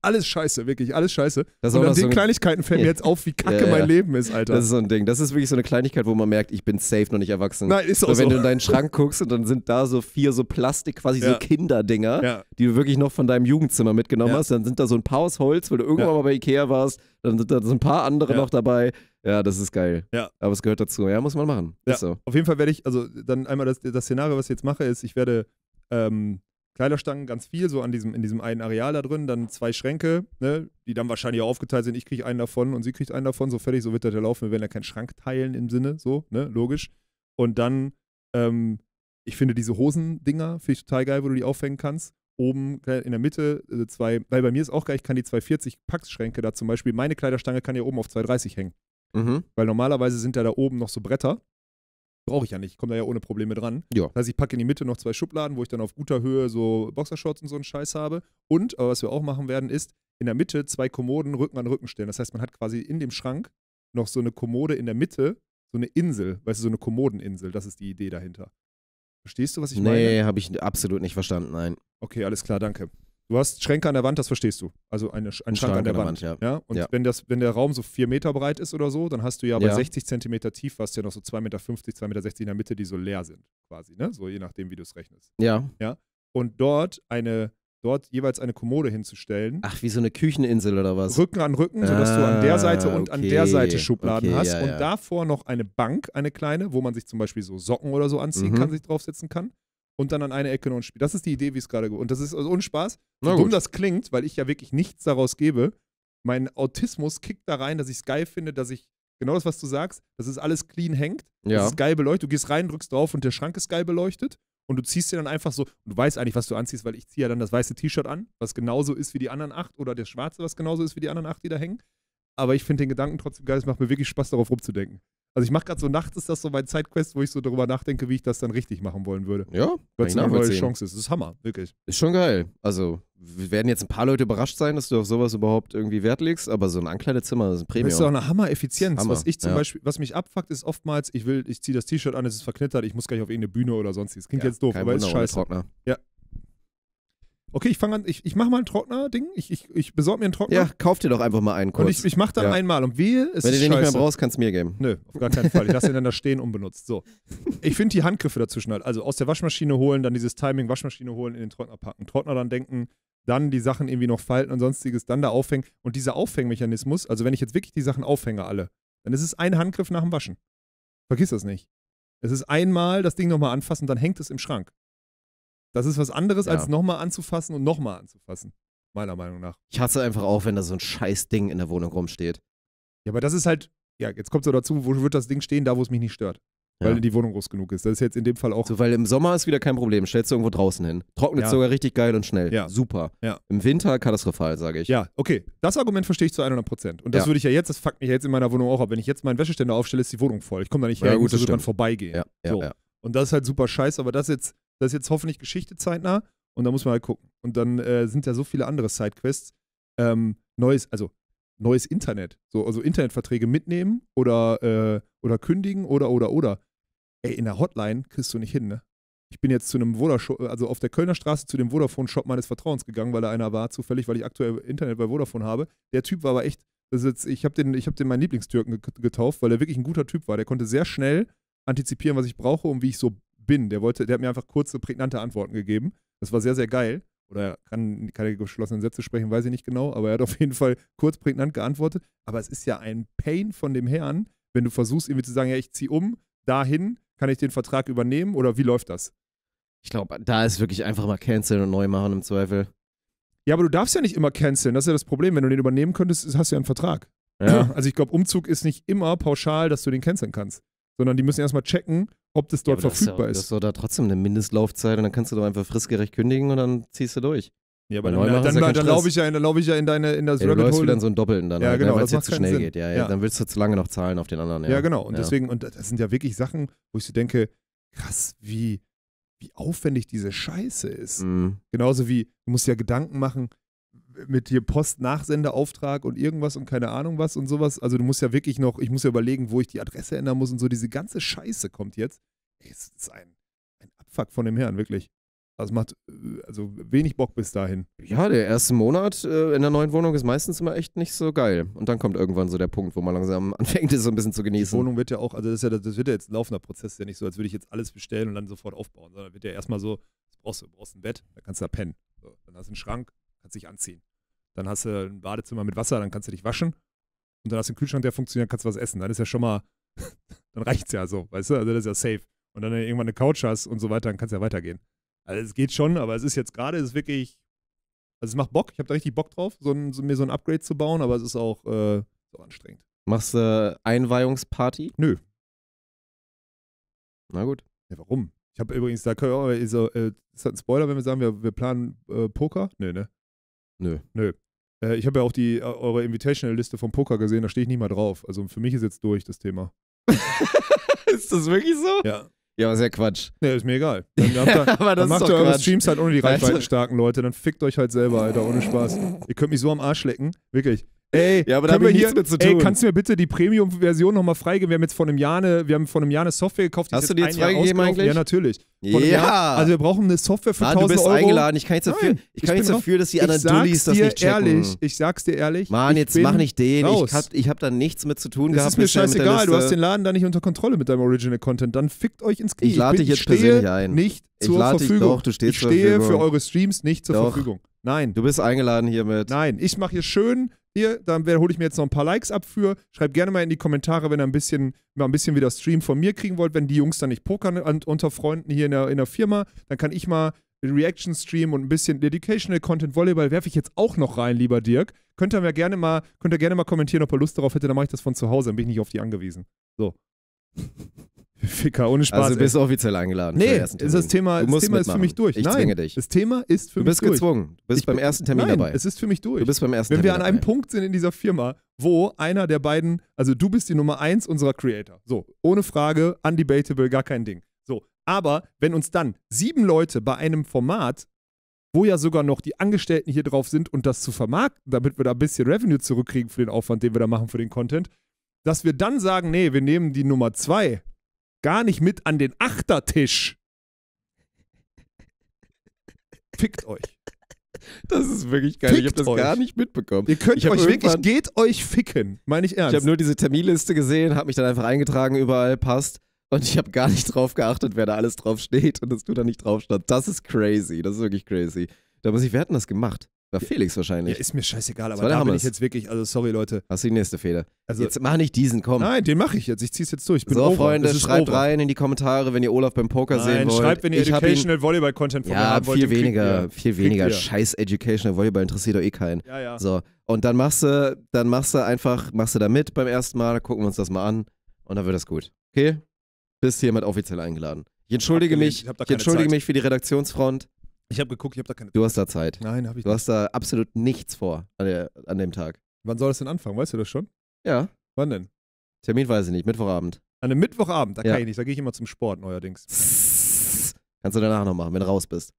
alles scheiße, wirklich, alles scheiße. Das und an den so Kleinigkeiten fällt mir jetzt auf, wie kacke ja, ja. mein Leben ist, Alter. Das ist so ein Ding. Das ist wirklich so eine Kleinigkeit, wo man merkt, ich bin safe noch nicht erwachsen. Nein, ist auch so. Wenn du in deinen Schrank guckst und dann sind da so vier so Plastik, quasi ja. so Kinderdinger, die du wirklich noch von deinem Jugendzimmer mitgenommen hast, dann sind da so ein paar aus Holz, weil du irgendwann mal bei Ikea warst, dann sind da so ein paar andere noch dabei. Ja, das ist geil. Ja. Aber es gehört dazu. Ja, muss man machen. Ja. Ist so. Auf jeden Fall werde ich, also dann einmal das, das Szenario, was ich jetzt mache, ist, ich werde ähm, Kleiderstangen ganz viel, so an diesem, in diesem einen Areal da drin, dann zwei Schränke, ne, die dann wahrscheinlich auch aufgeteilt sind. Ich kriege einen davon und sie kriegt einen davon, so fertig, so wird das ja laufen. Wir werden ja keinen Schrank teilen im Sinne, so, ne, logisch. Und dann, ähm, ich finde diese Hosendinger, finde ich total geil, wo du die aufhängen kannst. Oben äh, in der Mitte äh, zwei, weil bei mir ist auch geil, ich kann die 240 Packschränke da zum Beispiel, meine Kleiderstange kann ja oben auf 230 hängen. Mhm. Weil normalerweise sind ja da oben noch so Bretter, Brauche ich ja nicht. Ich komme da ja ohne Probleme dran. Ja. Das heißt, ich packe in die Mitte noch zwei Schubladen, wo ich dann auf guter Höhe so Boxershorts und so einen Scheiß habe. Und, aber was wir auch machen werden, ist in der Mitte zwei Kommoden Rücken an Rücken stellen. Das heißt, man hat quasi in dem Schrank noch so eine Kommode in der Mitte, so eine Insel, weißt du, so eine Kommodeninsel. Das ist die Idee dahinter. Verstehst du, was ich nee, meine? Nee, habe ich absolut nicht verstanden, nein. Okay, alles klar, danke. Du hast Schränke an der Wand, das verstehst du. Also eine, ein Schrank, Schrank, an der, an der Wand. Wand. ja. ja? Und ja. Wenn, das, wenn der Raum so vier Meter breit ist oder so, dann hast du ja bei ja. 60 Zentimeter tief, hast du ja noch so 2,50 Meter, 2,60 Meter in der Mitte, die so leer sind, quasi, ne? So je nachdem, wie du es rechnest. Ja. Ja. Und dort eine, dort jeweils eine Kommode hinzustellen. Ach, wie so eine Kücheninsel oder was? Rücken an Rücken, sodass ah, du an der ah, Seite und okay. an der Seite Schubladen okay, hast. und davor noch eine Bank, eine kleine, wo man sich zum Beispiel so Socken oder so anziehen mhm. kann, sich draufsetzen kann und dann an eine Ecke noch ein Spiel. Das ist die Idee, wie es gerade geht. Und das ist also ohne So dumm das klingt, weil ich ja wirklich nichts daraus gebe. Mein Autismus kickt da rein, dass ich es geil finde, dass ich genau das, was du sagst, dass es alles clean hängt, ja. dass es geil beleuchtet. Du gehst rein, drückst drauf und der Schrank ist geil beleuchtet. Und du ziehst dir dann einfach so, du weißt eigentlich, was du anziehst, weil ich ziehe ja dann das weiße T-Shirt an, was genauso ist wie die anderen acht, oder das schwarze, was genauso ist wie die anderen acht, die da hängen. Aber ich finde den Gedanken trotzdem geil, es macht mir wirklich Spaß, darauf rumzudenken. Also ich mache gerade so nachts ist das so mein Zeitquest, wo ich so darüber nachdenke, wie ich das dann richtig machen wollen würde. Ja, weil es eine neue Chance ist. Das ist Hammer, wirklich. Ist schon geil. Also wir werden jetzt ein paar Leute überrascht sein, dass du auf sowas überhaupt irgendwie Wert legst, aber so ein Ankleidezimmer ist ein Premium. Das ist doch eine Hammer-Effizienz. Hammer. Was ich zum ja. Beispiel, was mich abfuckt, ist oftmals, ich will, ich ziehe das T-Shirt an, es ist verknittert, ich muss gar nicht auf irgendeine Bühne oder sonstiges. Klingt ja, jetzt doof, aber Wunder ist scheiße. Ja, okay, ich fange an, ich, ich mache mal ein Trockner-Ding, ich, ich, ich besorge mir einen Trockner. Ja, kauf dir doch einfach mal einen kurz. Und ich, ich mache dann ja. einmal und wehe, es Wenn ist du den scheiße. nicht mehr brauchst, kannst du mir geben. Nö, auf gar keinen Fall. Ich lasse den dann da stehen, unbenutzt. So. Ich finde die Handgriffe dazwischen halt. Also aus der Waschmaschine holen, dann dieses Timing, Waschmaschine holen, in den Trockner packen. Trockner dann denken, dann die Sachen irgendwie noch falten und sonstiges, dann da aufhängen. Und dieser Aufhängmechanismus, also wenn ich jetzt wirklich die Sachen aufhänge alle, dann ist es ein Handgriff nach dem Waschen. Vergiss das nicht. Es ist einmal das Ding nochmal anfassen, dann hängt es im Schrank. Das ist was anderes, ja. als nochmal anzufassen und nochmal anzufassen. Meiner Meinung nach. Ich hasse einfach auch, wenn da so ein scheiß Ding in der Wohnung rumsteht. Ja, aber das ist halt, ja, jetzt kommt so dazu, wo wird das Ding stehen, da wo es mich nicht stört. Ja. Weil die Wohnung groß genug ist. Das ist jetzt in dem Fall auch. So, weil im Sommer ist wieder kein Problem. Stellst du irgendwo draußen hin. Trocknet ja. sogar richtig geil und schnell. Ja. Super. Ja. Im Winter katastrophal, sage ich. Ja, okay. Das Argument verstehe ich zu 100 Prozent. Und das würde ich ja jetzt, das fuckt mich ja jetzt in meiner Wohnung auch ab. Wenn ich jetzt meinen Wäscheständer aufstelle, ist die Wohnung voll. Ich komme da nicht ja, her, gut, ich muss dran vorbeigehen. Ja. So. Und das ist halt super scheiße, aber das jetzt das ist jetzt hoffentlich Geschichte zeitnah und da muss man halt gucken. Und dann äh, sind da so viele andere Sidequests. Ähm, neues, also neues Internet. So, also Internetverträge mitnehmen oder, äh, oder kündigen oder oder oder. Ey, in der Hotline kriegst du nicht hin, ne? Ich bin jetzt zu einem Vodafone, also auf der Kölner Straße zu dem Vodafone-Shop meines Vertrauens gegangen, weil da einer war, zufällig, weil ich aktuell Internet bei Vodafone habe. Der Typ war aber echt, das jetzt, ich habe den, ich hab den meinen Lieblingstürken getauft, weil er wirklich ein guter Typ war. Der konnte sehr schnell antizipieren, was ich brauche und wie ich so bin. Der wollte, der hat mir einfach kurze, prägnante Antworten gegeben. Das war sehr, sehr geil. Oder kann keine geschlossenen Sätze sprechen, weiß ich nicht genau, aber er hat auf jeden Fall kurz prägnant geantwortet. Aber es ist ja ein Pain von dem Herrn, wenn du versuchst, irgendwie zu sagen, ja, ich ziehe um, dahin, kann ich den Vertrag übernehmen oder wie läuft das? Ich glaube, da ist wirklich einfach mal canceln und neu machen im Zweifel. Ja, aber du darfst ja nicht immer canceln, das ist ja das Problem. Wenn du den übernehmen könntest, hast du ja einen Vertrag. Ja. Also ich glaube, Umzug ist nicht immer pauschal, dass du den canceln kannst, sondern die müssen erstmal checken, ob das dort ja, verfügbar ist. Du hast doch da trotzdem eine Mindestlaufzeit und dann kannst du doch einfach fristgerecht kündigen und dann ziehst du durch. Ja, aber dann, dann, ja dann laufe ich, ja, lauf ich ja in deine in das ja, Rabbit Hole. Du dann so ein Doppelten dann, ja, halt, ne, genau, weil es jetzt zu schnell Sinn. geht. Ja, ja, Dann willst du zu lange noch zahlen auf den anderen. Ja, genau. Und deswegen, und das sind ja wirklich Sachen, wo ich so denke, krass, wie, wie aufwendig diese Scheiße ist. Mhm. Genauso wie, du musst ja Gedanken machen, mit dir Post-Nachsendeauftrag und irgendwas und keine Ahnung was und sowas. Also du musst ja wirklich noch, ich muss ja überlegen, wo ich die Adresse ändern muss und so. Diese ganze Scheiße kommt jetzt. Ey, es ist ein, ein Abfuck von dem Herrn, wirklich. Das also macht also wenig Bock bis dahin. Ja, der erste Monat äh, in der neuen Wohnung ist meistens immer echt nicht so geil. Und dann kommt irgendwann so der Punkt, wo man langsam anfängt, es so ein bisschen zu genießen. Die Wohnung wird ja auch, also das, ja, das wird ja jetzt ein laufender Prozess, ist ja nicht so, als würde ich jetzt alles bestellen und dann sofort aufbauen, sondern wird ja erstmal so, brauchst du brauchst ein Bett, dann kannst du da pennen. So, dann hast du einen Schrank, kannst dich anziehen. Dann hast du ein Badezimmer mit Wasser, dann kannst du dich waschen. Und dann hast du einen Kühlschrank, der funktioniert, kannst du was essen. Dann ist ja schon mal, dann reicht es ja so, weißt du? Also das ist ja safe. Und dann, wenn du irgendwann eine Couch hast und so weiter, dann kannst du ja weitergehen. Also es geht schon, aber es ist jetzt gerade, es ist wirklich, also es macht Bock. Ich habe da richtig Bock drauf, so ein, so, mir so ein Upgrade zu bauen, aber es ist auch äh, so anstrengend. Machst du äh, Einweihungsparty? Nö. Na gut. Ja, warum? Ich habe übrigens, da können wir, auch, ist, äh, ist das ein Spoiler, wenn wir sagen, wir, wir planen äh, Poker? Nö, ne? Nö. Nö. Äh, ich habe ja auch die, äh, eure Invitational-Liste vom Poker gesehen, da stehe ich nicht mal drauf. Also für mich ist jetzt durch das Thema. ist das wirklich so? Ja. Ja, aber ist ja Quatsch. Nee, ist mir egal. Dann, da, aber das dann macht ihr eure Streams halt ohne die reichweitenstarken Leute. Dann fickt euch halt selber, Alter, ohne Spaß. Ihr könnt mich so am Arsch lecken. Wirklich. Ey, ja, aber da wir hier, mit zu tun. Ey, kannst du mir bitte die Premium-Version nochmal freigeben? Wir haben jetzt vor einem Jahr eine, wir haben vor einem Jahr eine Software gekauft. Die Hast du die jetzt freigegeben eigentlich? Ja, natürlich. Vor ja. also wir brauchen eine Software für ah, 1000 Euro. du bist Euro. eingeladen. Ich kann nichts dafür, ich kann ich nichts dafür dass die anderen Dullis das nicht checken. Ehrlich, ich sag's dir ehrlich. Mann, jetzt mach nicht den. Raus. Ich hab, ich hab da nichts mit zu tun. Das gehabt ist mir scheißegal. Du hast den Laden da nicht unter Kontrolle mit deinem Original-Content. Dann fickt euch ins Knie. Ich lade dich jetzt persönlich ein. nicht zur Verfügung. Ich stehe für eure Streams nicht zur Verfügung. Nein. Du bist eingeladen hiermit. Nein, ich mache hier schön hier, dann hole ich mir jetzt noch ein paar Likes ab für. Schreibt gerne mal in die Kommentare, wenn ihr ein bisschen, mal ein bisschen wieder Stream von mir kriegen wollt, wenn die Jungs dann nicht pokern an, unter Freunden hier in der, in der Firma, dann kann ich mal Reaction Stream und ein bisschen Educational Content Volleyball werfe ich jetzt auch noch rein, lieber Dirk. Könnt ihr mir gerne mal, könnt ihr gerne mal kommentieren, ob ihr Lust darauf hättet, dann mache ich das von zu Hause, dann bin ich nicht auf die angewiesen. So. Ficker, ohne Spaß. Also du bist ey. offiziell eingeladen. Nee, ist das Thema, das Thema ist für mich durch. Ich nein, zwinge dich. Das Thema ist für mich durch. Du bist gezwungen. Du bist ich beim ersten Termin nein, dabei. Es ist für mich durch. Du bist beim ersten Wenn Termin wir an einem Punkt sind in dieser Firma, wo einer der beiden, also du bist die Nummer eins unserer Creator. So, ohne Frage, undebatable, gar kein Ding. So, aber wenn uns dann sieben Leute bei einem Format, wo ja sogar noch die Angestellten hier drauf sind und das zu vermarkten, damit wir da ein bisschen Revenue zurückkriegen für den Aufwand, den wir da machen für den Content, dass wir dann sagen, nee, wir nehmen die Nummer zwei gar nicht mit an den Achtertisch. Fickt euch. Das ist wirklich geil. Fickt ich habe das euch. gar nicht mitbekommen. Ihr könnt euch wirklich, geht euch ficken. Meine ich ernst. Ich habe nur diese Terminliste gesehen, habe mich dann einfach eingetragen, überall passt. Und ich habe gar nicht drauf geachtet, wer da alles drauf steht und dass du da nicht drauf stand. Das ist crazy. Das ist wirklich crazy. Da muss ich, wer hat denn das gemacht? War Felix wahrscheinlich. Ja, ist mir scheißegal, aber da bin ich jetzt wirklich, also sorry Leute. Hast du die nächste Fehler? Also, jetzt mach nicht diesen, komm. Nein, den mache ich jetzt. Ich zieh's jetzt durch. Ich bin so, over. Freunde, schreibt over. rein in die Kommentare, wenn ihr Olaf beim Poker nein, sehen wollt. schreibt, wenn ihr ich Educational ihn, Volleyball Content von ja, mir haben wollt. Viel weniger, ihr, viel weniger. Scheiß Educational Volleyball interessiert doch eh keinen. Ja, ja. So. Und dann machst du, dann machst du einfach, machst du da mit beim ersten Mal, gucken wir uns das mal an und dann wird das gut. Okay? Bist hiermit offiziell eingeladen. Ich entschuldige mich, ich, ich entschuldige Zeit. mich für die Redaktionsfront. Ich habe geguckt, ich habe da keine Zeit. Du hast da Zeit. Nein, habe ich Du nicht. hast da absolut nichts vor an, der, an dem Tag. Wann soll das denn anfangen? Weißt du das schon? Ja. Wann denn? Termin weiß ich nicht, Mittwochabend. An einem Mittwochabend, da Ja. kann ich nicht, da gehe ich immer zum Sport neuerdings. Kannst du danach noch machen, wenn du raus bist.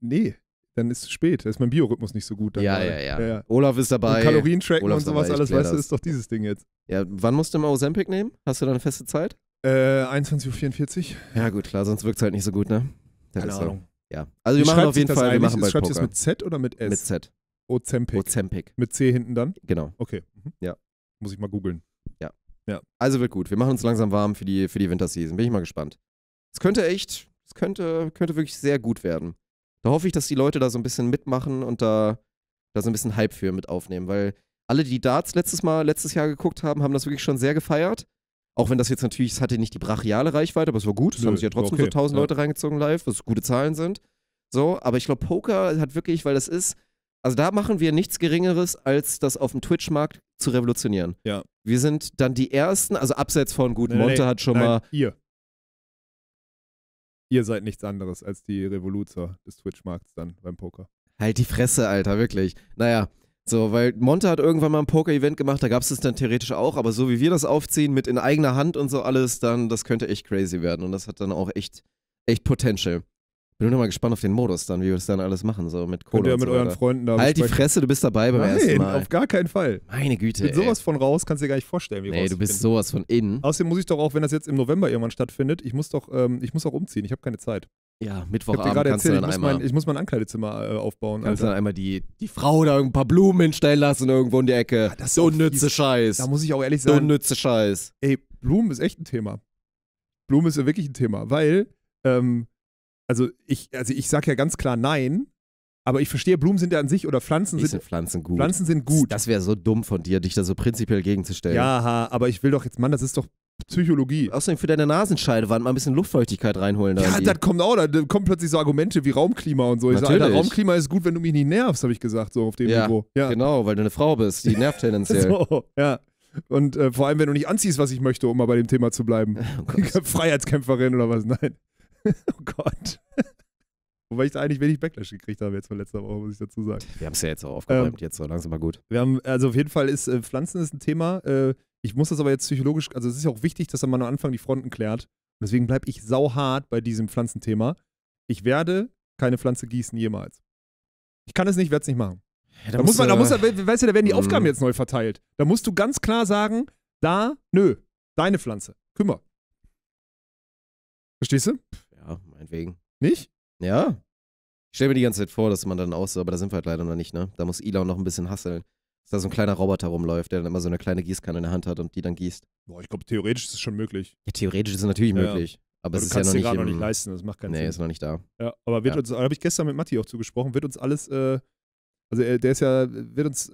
Nee, dann ist es spät, da ist mein Biorhythmus nicht so gut. Dann Ja, gerade. ja, ja, Olaf ist dabei. Und Kalorien tracken Olaf und sowas dabei, alles, weißt du, ist doch dieses Ding jetzt. Ja, wann musst du mal Ozempic nehmen? Hast du da eine feste Zeit? Äh, 21.44 Uhr. Ja, gut, klar, sonst wirkt es halt nicht so gut, ne? Das ist so. Ja, also wir machen auf jeden Fall, wir machen bald Schreibst du es mit Z oder mit S? Mit Z. Ozempic. Ozempic. Mit C hinten dann? Genau. Okay. Mhm. Ja. Muss ich mal googeln. Ja. Ja. Also wird gut. Wir machen uns langsam warm für die, für die Winterseason. Bin ich mal gespannt. Es könnte echt, es könnte, könnte wirklich sehr gut werden. Da hoffe ich, dass die Leute da so ein bisschen mitmachen und da, da so ein bisschen Hype für mit aufnehmen, weil alle, die Darts letztes Mal, letztes Jahr geguckt haben, haben das wirklich schon sehr gefeiert. Auch wenn das jetzt natürlich, es hatte nicht die brachiale Reichweite, aber es war gut. Es haben sich ja trotzdem okay. so 1000 ja. Leute reingezogen live, was gute Zahlen sind. So, aber ich glaube, Poker hat wirklich, weil das ist, also da machen wir nichts Geringeres, als das auf dem Twitch-Markt zu revolutionieren. Ja. Wir sind dann die Ersten, also abseits von Gut nee, Monte nee, hat schon nein, mal. Ihr. Ihr seid nichts anderes als die Revoluzer des Twitch-Markts dann beim Poker. Halt die Fresse, Alter, wirklich. Naja, so, weil Monte hat irgendwann mal ein Poker-Event gemacht, da gab es das dann theoretisch auch, aber so wie wir das aufziehen, mit in eigener Hand und so alles, dann, das könnte echt crazy werden. Und das hat dann auch echt, echt Potential. Bin nur mal gespannt auf den Modus dann, wie wir das dann alles machen, so mit Kohle. Und ihr mit so euren weiter. Freunden da Halt die Fresse, du bist dabei beim Nein, ersten Mal. auf gar keinen Fall. Meine Güte. Mit sowas von raus kannst du dir gar nicht vorstellen, wie Nee, du bist sowas von innen. Außerdem muss ich doch auch, wenn das jetzt im November irgendwann stattfindet, ich muss doch, ähm, ich muss auch umziehen, ich habe keine Zeit. Ja, Mittwochabend kannst erzählt, du dann ich einmal... Mein, ich muss mein Ankleidezimmer äh, aufbauen. Kannst Alter. dann einmal die, die Frau da ein paar Blumen hinstellen lassen irgendwo in die Ecke. Ja, das ist unnütze Scheiß. Da muss ich auch ehrlich sagen... Unnütze Scheiß. Ey, Blumen ist echt ein Thema. Blumen ist ja wirklich ein Thema, weil... Ähm, also ich, also ich sage ja ganz klar nein, aber ich verstehe, Blumen sind ja an sich oder Pflanzen sind, sind, Pflanzen gut. Pflanzen sind gut. Das wäre so dumm von dir, dich da so prinzipiell gegenzustellen. Ja, aber ich will doch jetzt, Mann, das ist doch Psychologie. Außerdem für deine Nasenscheidewand mal ein bisschen Luftfeuchtigkeit reinholen. Ja, das kommt auch. Da kommen plötzlich so Argumente wie Raumklima und so. Ich Natürlich. sage, Alter, Raumklima ist gut, wenn du mich nicht nervst, habe ich gesagt, so auf dem ja, Niveau. Ja, genau, weil du eine Frau bist, die nervt tendenziell. so, ja. Und äh, vor allem, wenn du nicht anziehst, was ich möchte, um mal bei dem Thema zu bleiben. Oh Freiheitskämpferin oder was? Nein. oh Gott. Wobei ich da eigentlich wenig Backlash gekriegt habe jetzt von letzter Woche, muss ich dazu sagen. Wir haben es ja jetzt auch aufgeräumt, ähm, jetzt so langsam mal gut. Wir haben, also auf jeden Fall ist äh, Pflanzen ist ein Thema. Äh, ich muss das aber jetzt psychologisch, also es ist ja auch wichtig, dass man am Anfang die Fronten klärt. Und deswegen bleibe ich sauhart bei diesem Pflanzenthema. Ich werde keine Pflanze gießen jemals. Ich kann es nicht, werde es nicht machen. Ja, da, da, muss man, da muss, weißt du, da werden die mhm. Aufgaben jetzt neu verteilt. Da musst du ganz klar sagen, da, nö, deine Pflanze, kümmer. Verstehst du? Ja, meinetwegen. Nicht? Ja. Ich stelle mir die ganze Zeit vor, dass man dann auch so, aber da sind wir halt leider noch nicht, ne? Da muss Elon noch ein bisschen hasseln. Dass da so ein kleiner Roboter rumläuft, der dann immer so eine kleine Gießkanne in der Hand hat und die dann gießt. Boah, ich glaube, theoretisch ist es schon möglich. Ja, theoretisch ist es natürlich ja, möglich. Ja. Aber, aber es ist ja noch nicht, im, noch nicht leisten, das macht keinen nee, Sinn. Nee, ist noch nicht da. Ja, aber wird ja. uns, habe ich gestern mit Matti auch zugesprochen, wird uns alles, äh, also äh, der ist ja, wird uns,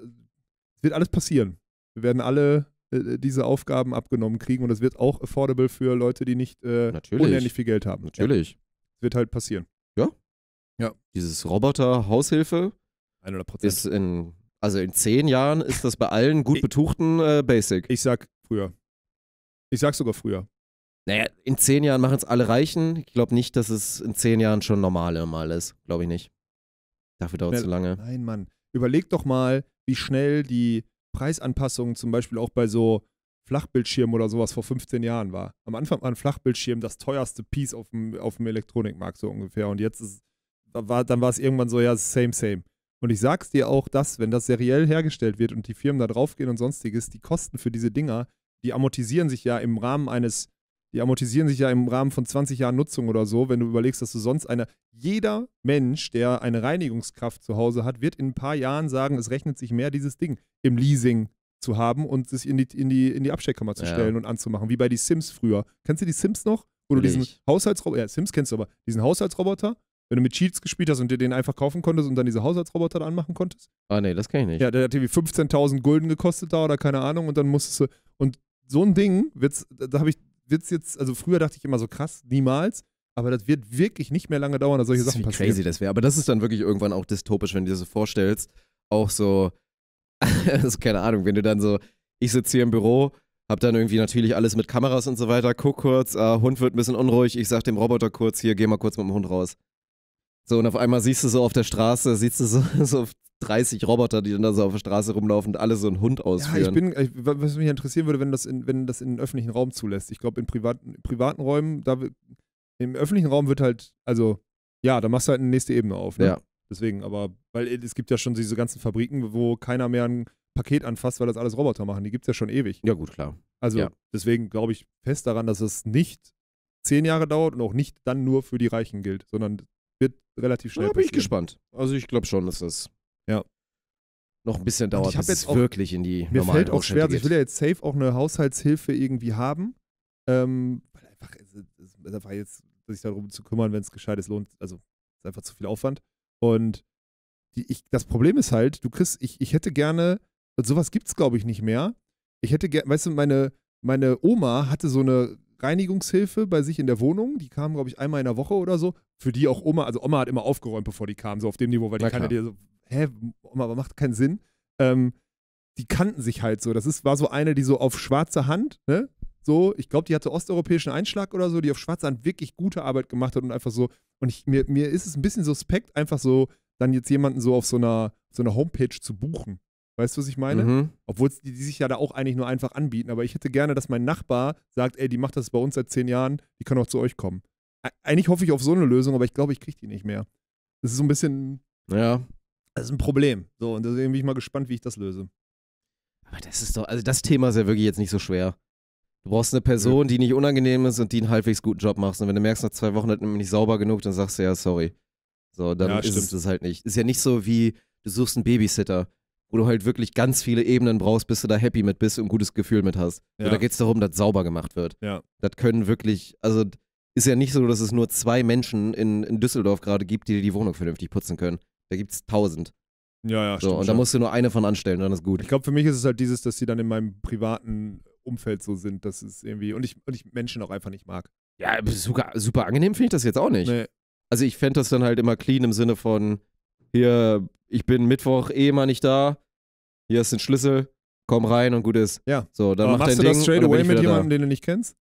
wird alles passieren. Wir werden alle äh, diese Aufgaben abgenommen kriegen und es wird auch affordable für Leute, die nicht äh, unendlich viel Geld haben. Natürlich. Ja. Wird halt passieren. Ja. Ja. Dieses Roboter-Haushilfe 100%. ist in also in zehn Jahren ist das bei allen gut betuchten äh, Basic. Ich sag früher. Ich sag sogar früher. Naja, in zehn Jahren machen es alle Reichen. Ich glaube nicht, dass es in zehn Jahren schon normal Mal ist. Glaube ich nicht. Dafür dauert es zu lange. Nein, Mann. Überleg doch mal, wie schnell die Preisanpassungen zum Beispiel auch bei so Flachbildschirmen oder sowas vor 15 Jahren war. Am Anfang war ein Flachbildschirm das teuerste Piece auf dem, auf dem Elektronikmarkt so ungefähr. Und jetzt ist, war, dann war es irgendwann so, ja, same, same. Und ich sag's dir auch, dass, wenn das seriell hergestellt wird und die Firmen da draufgehen und sonstiges, die Kosten für diese Dinger, die amortisieren sich ja im Rahmen eines, die amortisieren sich ja im Rahmen von 20 Jahren Nutzung oder so, wenn du überlegst, dass du sonst einer, jeder Mensch, der eine Reinigungskraft zu Hause hat, wird in ein paar Jahren sagen, es rechnet sich mehr, dieses Ding im Leasing zu haben und es in die, in die, in die Abstellkammer zu ja. stellen und anzumachen, wie bei die Sims früher. Kennst du die Sims noch? Wo du diesen Haushaltsroboter, ja, Sims kennst du aber, diesen Haushaltsroboter, wenn du mit Cheats gespielt hast und dir den einfach kaufen konntest und dann diese Haushaltsroboter dann anmachen konntest. Ah, nee, das kann ich nicht. Ja, der hat irgendwie 15.000 Gulden gekostet da oder keine Ahnung und dann musstest du. Und so ein Ding wird's, da habe ich, wird's jetzt, also früher dachte ich immer so krass, niemals. Aber das wird wirklich nicht mehr lange dauern, dass solche Sachen passieren. Crazy das wäre. Aber das ist dann wirklich irgendwann auch dystopisch, wenn du dir so vorstellst. Auch so, also keine Ahnung, wenn du dann so, ich sitze hier im Büro, hab dann irgendwie natürlich alles mit Kameras und so weiter, guck kurz, äh, Hund wird ein bisschen unruhig, ich sag dem Roboter kurz, hier, geh mal kurz mit dem Hund raus. So, und auf einmal siehst du so auf der Straße, siehst du so, so 30 Roboter, die dann da so auf der Straße rumlaufen und alle so einen Hund ausführen. Ja, ich bin, ich, was mich interessieren würde, wenn das in, wenn das in den öffentlichen Raum zulässt. Ich glaube, in privaten, privaten Räumen, da im öffentlichen Raum wird halt, also, ja, da machst du halt eine nächste Ebene auf. Ne? Ja. Deswegen, aber, weil äh, es gibt ja schon diese ganzen Fabriken, wo keiner mehr ein Paket anfasst, weil das alles Roboter machen. Die gibt es ja schon ewig. Ja, gut, klar. Also, ja. deswegen glaube ich fest daran, dass es nicht zehn Jahre dauert und auch nicht dann nur für die Reichen gilt, sondern wird relativ schnell. Da bin ich gespannt. Also ich glaube schon, dass das ja. noch ein bisschen dauert, ich bis jetzt es wirklich in die Mir fällt auch schwer, also ich will ja jetzt safe auch eine Haushaltshilfe irgendwie haben. Ähm, weil einfach, also, da war jetzt, sich darum zu kümmern, wenn es gescheit ist, lohnt, also ist einfach zu viel Aufwand. Und die, ich, das Problem ist halt, du kriegst, ich, ich hätte gerne, sowas gibt es glaube ich nicht mehr. Ich hätte gerne, weißt du, meine, meine Oma hatte so eine Reinigungshilfe bei sich in der Wohnung. Die kam, glaube ich, einmal in der Woche oder so. Für die auch Oma, also Oma hat immer aufgeräumt, bevor die kam, so auf dem Niveau, weil die kannte dir so, hä, Oma, aber macht keinen Sinn. Ähm, die kannten sich halt so. Das ist, war so eine, die so auf schwarze Hand, ne? So, ich glaube, die hatte osteuropäischen Einschlag oder so, die auf schwarze Hand wirklich gute Arbeit gemacht hat und einfach so. Und ich, mir, mir ist es ein bisschen suspekt, einfach so, dann jetzt jemanden so auf so einer, so einer Homepage zu buchen. Weißt du, was ich meine? Mhm. Obwohl die, die sich ja da auch eigentlich nur einfach anbieten. Aber ich hätte gerne, dass mein Nachbar sagt, ey, die macht das bei uns seit zehn Jahren, die kann auch zu euch kommen. Eigentlich hoffe ich auf so eine Lösung, aber ich glaube, ich kriege die nicht mehr. Das ist so ein bisschen. Ja. Das ist ein Problem. So, und deswegen bin ich mal gespannt, wie ich das löse. Aber das ist doch, also das Thema ist ja wirklich jetzt nicht so schwer. Du brauchst eine Person, ja. die nicht unangenehm ist und die einen halbwegs guten Job macht. Und wenn du merkst, nach zwei Wochen hat man nicht sauber genug, dann sagst du ja, sorry. So, dann ja, ist stimmt. es halt nicht. Ist ja nicht so wie, du suchst einen Babysitter wo du halt wirklich ganz viele Ebenen brauchst, bis du da happy mit bist und ein gutes Gefühl mit hast. Ja. da geht es darum, dass sauber gemacht wird. Ja. Das können wirklich, also ist ja nicht so, dass es nur zwei Menschen in, in Düsseldorf gerade gibt, die die Wohnung vernünftig putzen können. Da gibt es tausend. Ja, ja, so, stimmt. Und da musst du nur eine von anstellen, dann ist gut. Ich glaube, für mich ist es halt dieses, dass sie dann in meinem privaten Umfeld so sind, dass es irgendwie, und ich, und ich Menschen auch einfach nicht mag. Ja, super, super angenehm finde ich das jetzt auch nicht. Nee. Also ich fände das dann halt immer clean im Sinne von, hier, ich bin Mittwoch eh mal nicht da, hier ist ein Schlüssel, komm rein und gut ist. Ja. So, dann Aber mach machst dein du Ding das straight away mit jemandem, den du nicht kennst?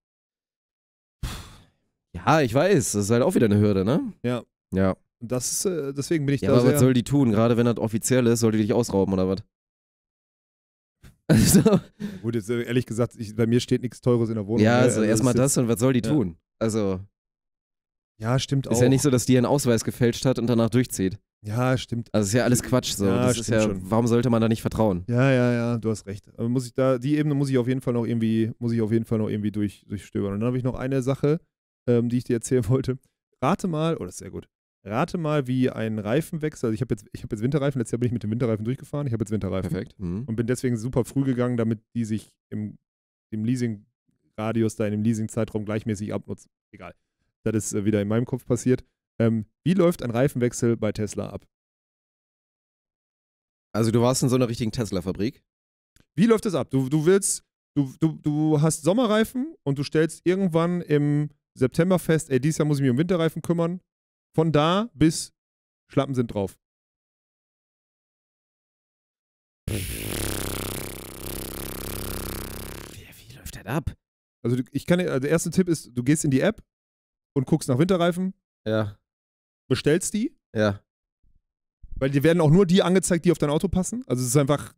Ja, ich weiß. Das ist halt auch wieder eine Hürde, ne? Ja. Ja. Das ist, äh, deswegen bin ich ja, da. Aber sehr was soll die tun? Gerade wenn das offiziell ist, soll die dich ausrauben oder was? Also. Ja, gut, jetzt äh, ehrlich gesagt, ich, bei mir steht nichts Teures in der Wohnung. Ja, ne? also, also erstmal das und was soll die ja. tun? Also. Ja, stimmt ist auch. Ist ja nicht so, dass die einen Ausweis gefälscht hat und danach durchzieht. Ja, stimmt. Also ist ja alles Quatsch. So. Ja, das ist ja, schon. warum sollte man da nicht vertrauen? Ja, ja, ja, du hast recht. Aber muss ich da, die Ebene muss ich auf jeden Fall noch irgendwie, muss ich auf jeden Fall noch irgendwie durch, durchstöbern. Und dann habe ich noch eine Sache, ähm, die ich dir erzählen wollte. Rate mal, oh, das ist sehr gut. Rate mal, wie ein Reifenwechsel, also ich habe jetzt, ich hab jetzt Winterreifen, letztes Jahr bin ich mit dem Winterreifen durchgefahren, ich habe jetzt Winterreifen. Perfekt. Mhm. Und bin deswegen super früh gegangen, damit die sich im, im Leasing-Radius, da in dem Leasing-Zeitraum gleichmäßig abnutzen. Egal. Das ist äh, wieder in meinem Kopf passiert. Ähm, wie läuft ein Reifenwechsel bei Tesla ab? Also du warst in so einer richtigen Tesla-Fabrik? Wie läuft das ab? Du, du willst, du, du, du hast Sommerreifen und du stellst irgendwann im September fest, ey, dieses Jahr muss ich mich um Winterreifen kümmern. Von da bis Schlappen sind drauf. Wie, wie läuft das ab? Also ich kann, also der erste Tipp ist, du gehst in die App und guckst nach Winterreifen. Ja bestellst die. Ja. Weil dir werden auch nur die angezeigt, die auf dein Auto passen. Also es ist einfach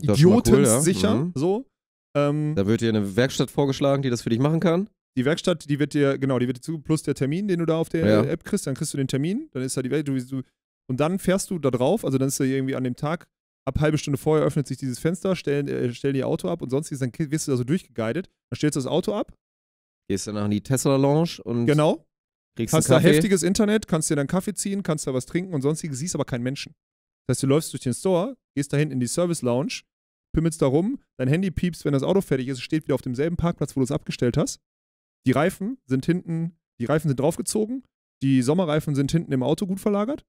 idiotensicher cool, ja. Mhm. so. Ähm, da wird dir eine Werkstatt vorgeschlagen, die das für dich machen kann. Die Werkstatt, die wird dir, genau, die wird dir zu, plus der Termin, den du da auf der ja. App kriegst, dann kriegst du den Termin, dann ist da die Werkstatt, und dann fährst du da drauf, also dann ist da irgendwie an dem Tag, ab halbe Stunde vorher öffnet sich dieses Fenster, stellen, äh, stell ihr Auto ab und sonstiges, dann wirst du da so durchgeguidet, dann stellst du das Auto ab. Gehst dann in die Tesla Lounge und. Genau. Kriegst hast da heftiges Internet, kannst dir dann Kaffee ziehen, kannst da was trinken und sonstiges, siehst aber keinen Menschen. Das heißt, du läufst durch den Store, gehst da hinten in die Service Lounge, pimmelst da rum, dein Handy piepst, wenn das Auto fertig ist, steht wieder auf demselben Parkplatz, wo du es abgestellt hast. Die Reifen sind hinten, die Reifen sind draufgezogen, die Sommerreifen sind hinten im Auto gut verlagert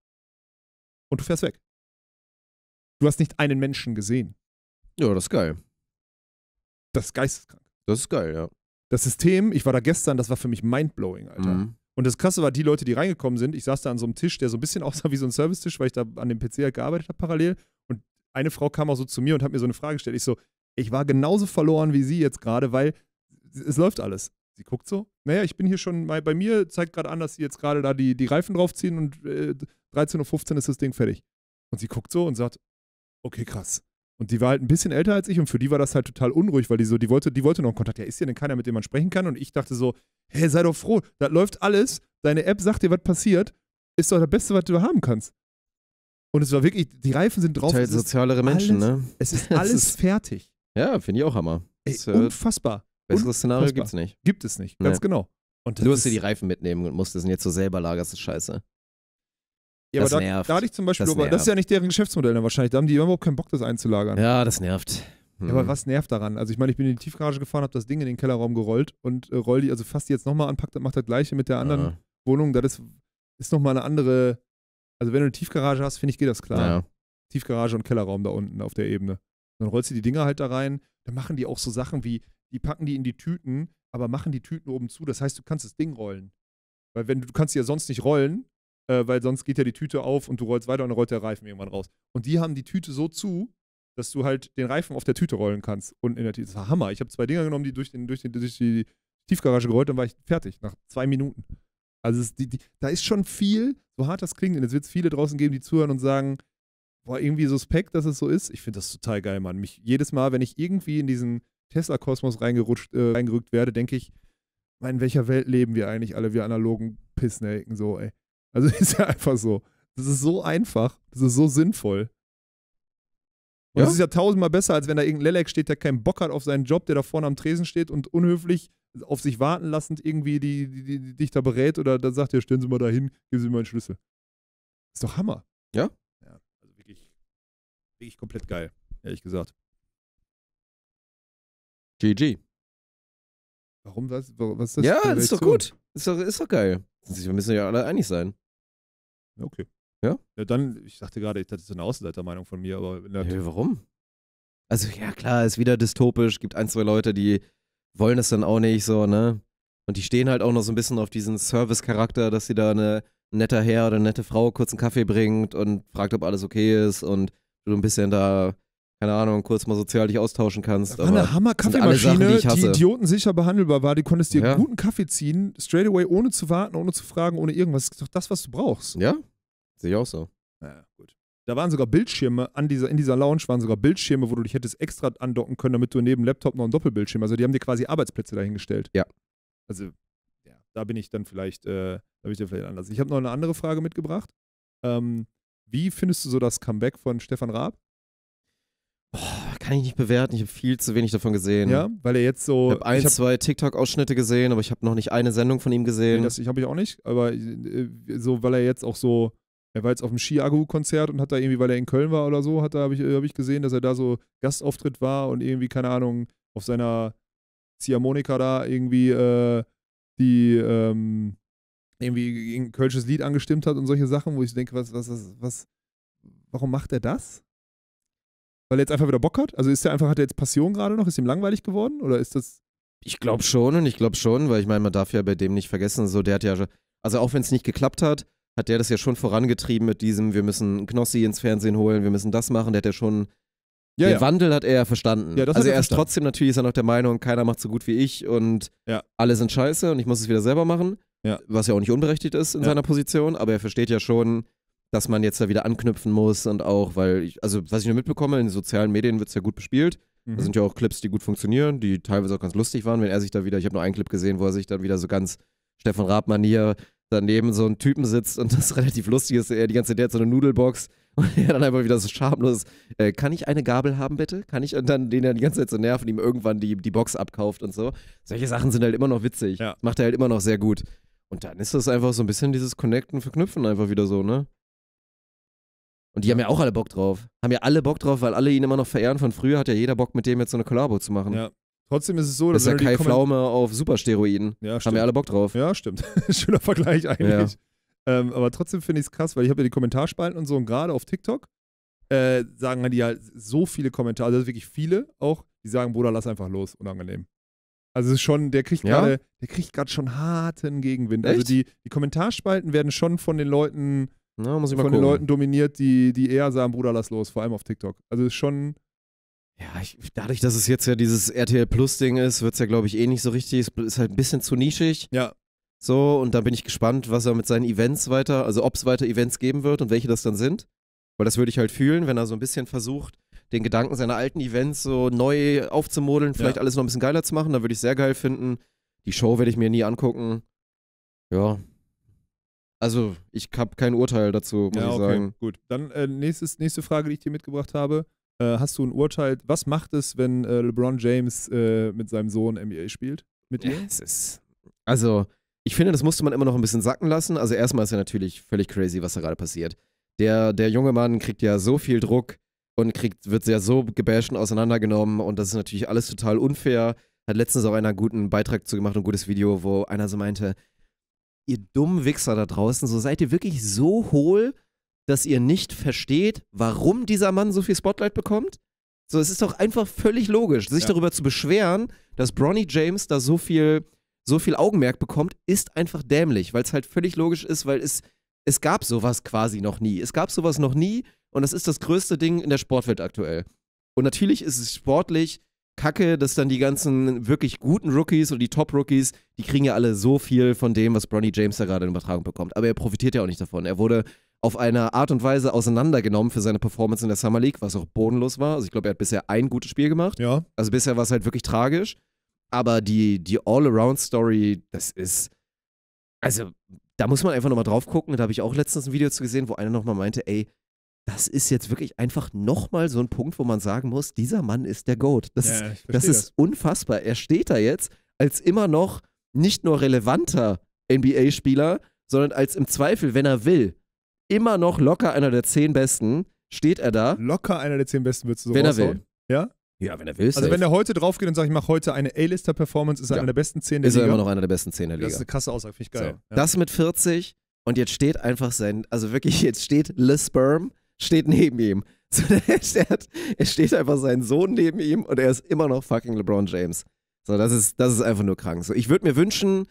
und du fährst weg. Du hast nicht einen Menschen gesehen. Ja, das ist geil. Das ist geisteskrank. Das ist geil, ja. Das System, ich war da gestern, das war für mich mindblowing, Alter. Mhm. Und das Krasse war, die Leute, die reingekommen sind, ich saß da an so einem Tisch, der so ein bisschen aussah wie so ein Servicetisch, weil ich da an dem PC halt gearbeitet habe parallel. Und eine Frau kam auch so zu mir und hat mir so eine Frage gestellt. Ich so, ich war genauso verloren wie sie jetzt gerade, weil es läuft alles. Sie guckt so, naja, ich bin hier schon, bei, bei mir zeigt gerade an, dass sie jetzt gerade da die, die Reifen draufziehen und äh, 13.15 Uhr ist das Ding fertig. Und sie guckt so und sagt, okay, krass. Und die war halt ein bisschen älter als ich und für die war das halt total unruhig, weil die so, die wollte, die wollte noch Kontakt. Ja, ist ja denn keiner, mit dem man sprechen kann? Und ich dachte so, hey, sei doch froh, da läuft alles, deine App sagt dir, was passiert, ist doch das Beste, was du haben kannst. Und es war wirklich, die Reifen sind drauf. Halt sozialere alles, Menschen, ne? Es ist alles ist, fertig. Ja, finde ich auch Hammer. Ey, ist, unfassbar. Besseres Szenario gibt es nicht. Gibt es nicht, ganz nee. genau. Und du musst dir die Reifen mitnehmen und musst es jetzt so selber lagerst, ist scheiße. Ja, das aber da, nervt. da hatte ich zum Beispiel, das, aber, das ist ja nicht deren Geschäftsmodell dann ne, wahrscheinlich. Da haben die überhaupt keinen Bock, das einzulagern. Ja, das nervt. Hm. Ja, aber hm. was nervt daran? Also ich meine, ich bin in die Tiefgarage gefahren, habe das Ding in den Kellerraum gerollt und äh, roll die, also fast die jetzt nochmal anpackt, macht das gleiche mit der anderen ja. Wohnung. Das ist, ist nochmal eine andere. Also wenn du eine Tiefgarage hast, finde ich, geht das klar. Ja. Tiefgarage und Kellerraum da unten auf der Ebene. Dann rollst du die Dinger halt da rein. Dann machen die auch so Sachen wie, die packen die in die Tüten, aber machen die Tüten oben zu. Das heißt, du kannst das Ding rollen. Weil wenn du kannst die ja sonst nicht rollen, äh, weil sonst geht ja die Tüte auf und du rollst weiter und dann rollt der Reifen irgendwann raus. Und die haben die Tüte so zu, dass du halt den Reifen auf der Tüte rollen kannst. Und in der Tüte. Das war Hammer. Ich habe zwei Dinger genommen, die durch, den, durch, den, durch die Tiefgarage gerollt, dann war ich fertig, nach zwei Minuten. Also es, die, die, da ist schon viel, so hart das klingt, und jetzt wird es viele draußen geben, die zuhören und sagen, boah, irgendwie suspekt, dass es so ist. Ich finde das total geil, Mann. Mich jedes Mal, wenn ich irgendwie in diesen Tesla-Kosmos äh, reingerückt werde, denke ich, in welcher Welt leben wir eigentlich alle, wir analogen Pissnaken, so, ey. Also ist ja einfach so. Das ist so einfach. Das ist so sinnvoll. Und ja? das ist ja tausendmal besser, als wenn da irgendein Lelek steht, der keinen Bock hat auf seinen Job, der da vorne am Tresen steht und unhöflich auf sich warten lassend irgendwie die, die, die, die dich da berät oder dann sagt, ja, stellen Sie mal da hin, geben Sie mir einen Schlüssel. Ist doch Hammer. Ja? Ja, also wirklich, wirklich komplett geil, ehrlich gesagt. GG. Warum, was, was ist das? Ja, ist doch gut. Ist doch, ist doch geil. Wir müssen ja alle einig sein. Okay. Ja? ja? Dann, ich dachte gerade, ich hatte so eine Außenseitermeinung von mir, aber. Ja, warum? Also, ja, klar, ist wieder dystopisch. Gibt ein, zwei Leute, die wollen es dann auch nicht so, ne? Und die stehen halt auch noch so ein bisschen auf diesen Service-Charakter, dass sie da eine netter Herr oder eine nette Frau kurz einen Kaffee bringt und fragt, ob alles okay ist und du ein bisschen da keine Ahnung, kurz mal sozial dich austauschen kannst. Da war eine Hammer-Kaffeemaschine, die, die sicher behandelbar war. Die konntest dir ja. guten Kaffee ziehen, straight away, ohne zu warten, ohne zu fragen, ohne irgendwas. Das ist doch das, was du brauchst. Ja, sehe ich auch so. Ja, gut. Da waren sogar Bildschirme, an dieser, in dieser Lounge waren sogar Bildschirme, wo du dich hättest extra andocken können, damit du neben dem Laptop noch einen Doppelbildschirm, also die haben dir quasi Arbeitsplätze dahingestellt. Ja. Also, ja, da bin ich dann vielleicht, äh, da bin ich dann vielleicht anders. Ich habe noch eine andere Frage mitgebracht. Ähm, wie findest du so das Comeback von Stefan Raab? kann ich nicht bewerten. Ich habe viel zu wenig davon gesehen. Ja, weil er jetzt so. Ich habe ein, ich hab, zwei TikTok-Ausschnitte gesehen, aber ich habe noch nicht eine Sendung von ihm gesehen. Nee, das habe ich auch nicht. Aber äh, so, weil er jetzt auch so. Er war jetzt auf dem Ski-Agu-Konzert und hat da irgendwie, weil er in Köln war oder so, hat habe ich, äh, hab ich gesehen, dass er da so Gastauftritt war und irgendwie, keine Ahnung, auf seiner Ziehharmonika da irgendwie äh, die. Ähm, irgendwie ein kölsches Lied angestimmt hat und solche Sachen, wo ich denke, was, was, was, was warum macht er das? Weil er jetzt einfach wieder Bock hat? Also ist er einfach, hat er jetzt Passion gerade noch? Ist ihm langweilig geworden? Oder ist das. Ich glaube schon und ich glaube schon, weil ich meine, man darf ja bei dem nicht vergessen, so der hat ja, also auch wenn es nicht geklappt hat, hat der das ja schon vorangetrieben mit diesem, wir müssen Knossi ins Fernsehen holen, wir müssen das machen, der hat ja schon ja, den ja. Wandel hat er ja verstanden. Ja, also er, er ist trotzdem natürlich ist er noch der Meinung, keiner macht so gut wie ich und ja. alle sind scheiße und ich muss es wieder selber machen. Was ja auch nicht unberechtigt ist in seiner Position, aber er versteht ja schon, dass man jetzt da wieder anknüpfen muss und auch, weil ich, also was ich nur mitbekomme, in sozialen Medien wird es ja gut bespielt. Mhm. Da sind ja auch Clips, die gut funktionieren, die teilweise auch ganz lustig waren, wenn er sich da wieder, ich habe nur einen Clip gesehen, wo er sich dann wieder so ganz Stefan Raab-Manier daneben so einen Typen sitzt und das relativ lustig ist, er die ganze Zeit der hat so eine Nudelbox und er dann einfach wieder so schamlos, äh, kann ich eine Gabel haben bitte? Kann ich? Und dann den dann die ganze Zeit so nerven, ihm irgendwann die, die Box abkauft und so. Solche Sachen sind halt immer noch witzig. Ja. Macht er halt immer noch sehr gut. Und dann ist das einfach so ein bisschen dieses Connecten, Verknüpfen einfach wieder so, ne? Und die haben ja auch alle Bock drauf. Haben ja alle Bock drauf, weil alle ihn immer noch verehren von früher. Hat ja jeder Bock, mit dem jetzt so eine Kollabo zu machen. Ja. Trotzdem ist es so, dass. Das ist ja Kai Pflaume auf Supersteroiden. Ja, stimmt. Haben ja alle Bock drauf. Ja, stimmt. Schöner Vergleich eigentlich. Ja. Ähm, aber trotzdem finde ich es krass, weil ich habe ja die Kommentarspalten und so und gerade auf TikTok äh, sagen halt die halt so viele Kommentare, also wirklich viele auch, die sagen, Bruder, lass einfach los, unangenehm. Also es ist schon, der kriegt ja? gerade, der kriegt gerade schon harten Gegenwind. Also Echt? Also die, die Kommentarspalten werden schon von den Leuten na, ne, muss ich mal von gucken. den Leuten dominiert, die, die eher sagen, Bruder, lass los, vor allem auf TikTok. Also ist schon. Ja, ich, dadurch, dass es jetzt ja dieses RTL Plus-Ding ist, wird es ja, glaube ich, eh nicht so richtig. Es ist halt ein bisschen zu nischig. Ja. So, und da bin ich gespannt, was er mit seinen Events weiter, also ob es weiter Events geben wird und welche das dann sind. Weil das würde ich halt fühlen, wenn er so ein bisschen versucht, den Gedanken seiner alten Events so neu aufzumodeln, vielleicht ja. alles noch ein bisschen geiler zu machen. Da würde ich sehr geil finden. Die Show werde ich mir nie angucken. Ja, also, ich habe kein Urteil dazu, muss ja, ich okay, sagen. Gut, dann äh, nächstes, nächste Frage, die ich dir mitgebracht habe. Äh, hast du ein Urteil? Was macht es, wenn äh, LeBron James äh, mit seinem Sohn NBA spielt? Mit dir? es ist, also, ich finde, das musste man immer noch ein bisschen sacken lassen. Also, erstmal ist ja natürlich völlig crazy, was da gerade passiert. Der, der junge Mann kriegt ja so viel Druck und kriegt, wird ja so gebasht und auseinandergenommen. Und das ist natürlich alles total unfair. Hat letztens auch einer guten Beitrag zu gemacht, ein gutes Video, wo einer so meinte, ihr dummen Wichser da draußen, so seid ihr wirklich so hohl, dass ihr nicht versteht, warum dieser Mann so viel Spotlight bekommt? So, es ist doch einfach völlig logisch, sich ja. darüber zu beschweren, dass Bronny James da so viel, so viel Augenmerk bekommt, ist einfach dämlich, weil es halt völlig logisch ist, weil es, es gab sowas quasi noch nie. Es gab sowas noch nie und das ist das größte Ding in der Sportwelt aktuell. Und natürlich ist es sportlich kacke, dass dann die ganzen wirklich guten Rookies und die Top-Rookies, die kriegen ja alle so viel von dem, was Bronny James da gerade in Übertragung bekommt. Aber er profitiert ja auch nicht davon. Er wurde auf eine Art und Weise auseinandergenommen für seine Performance in der Summer League, was auch bodenlos war. Also ich glaube, er hat bisher ein gutes Spiel gemacht. Ja. Also bisher war es halt wirklich tragisch. Aber die, die All-Around-Story, das ist. Also, da muss man einfach nochmal drauf gucken. Da habe ich auch letztens ein Video zu gesehen, wo einer nochmal meinte, ey, das ist jetzt wirklich einfach nochmal so ein Punkt, wo man sagen muss, dieser Mann ist der Goat. Das, ja, ist, das, unfassbar. Er steht da jetzt als immer noch nicht nur relevanter NBA-Spieler, sondern als im Zweifel, wenn er will, immer noch locker einer der zehn Besten, steht er da. Locker einer der zehn Besten würdest du so Wenn raushauen. er will. Ja? Ja, wenn er will. Also safe. wenn er heute drauf geht und sagt, ich mache heute eine A-Lister-Performance, ist er ja. einer der besten zehn der ist Liga. Ist er immer noch einer der besten zehn der Liga. Das ist eine krasse Aussage, finde ich geil. So. Ja. Das mit 40 und jetzt steht einfach sein, also wirklich, jetzt steht Le Sperm steht neben ihm. So, es steht einfach sein Sohn neben ihm und er ist immer noch fucking LeBron James. So, das ist, das ist einfach nur krank. So, ich würde mir wünschen,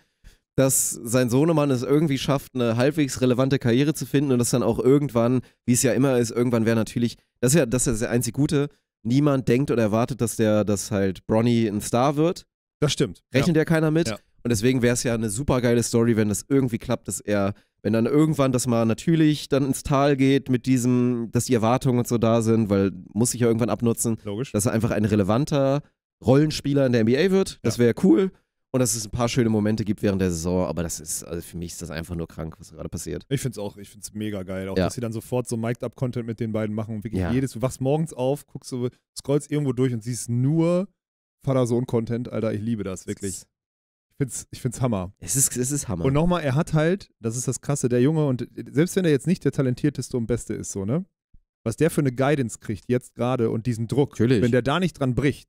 dass sein Sohnemann es irgendwie schafft, eine halbwegs relevante Karriere zu finden und dass dann auch irgendwann, wie es ja immer ist, irgendwann wäre natürlich, das ist ja das, ist das einzig Gute, niemand denkt oder erwartet, dass der, dass halt Bronny ein Star wird. Das stimmt. Rechnet ja, ja keiner mit. Ja. Und deswegen wäre es ja eine super geile Story, wenn das irgendwie klappt, dass er wenn dann irgendwann das mal natürlich dann ins Tal geht mit diesem, dass die Erwartungen und so da sind, weil muss sich ja irgendwann abnutzen, Logisch. dass er einfach ein relevanter Rollenspieler in der NBA wird. Das wäre cool. Und dass es ein paar schöne Momente gibt während der Saison, aber das ist, also für mich ist das einfach nur krank, was gerade passiert. Ich finde es auch, ich finde es mega geil. Auch, ja. dass sie dann sofort so Mic'd-Up-Content mit den beiden machen. Und wirklich ja. jedes, du wachst morgens auf, guckst so, scrollst irgendwo durch und siehst nur Vater-Sohn-Content. Alter, ich liebe das wirklich. Ich find's, ich find's Hammer. Es ist, es ist Hammer. Und nochmal, er hat halt, das ist das Krasse, der Junge, und selbst wenn er jetzt nicht der talentierteste und beste ist, so, ne? Was der für eine Guidance kriegt, jetzt gerade und diesen Druck, Natürlich. wenn der da nicht dran bricht,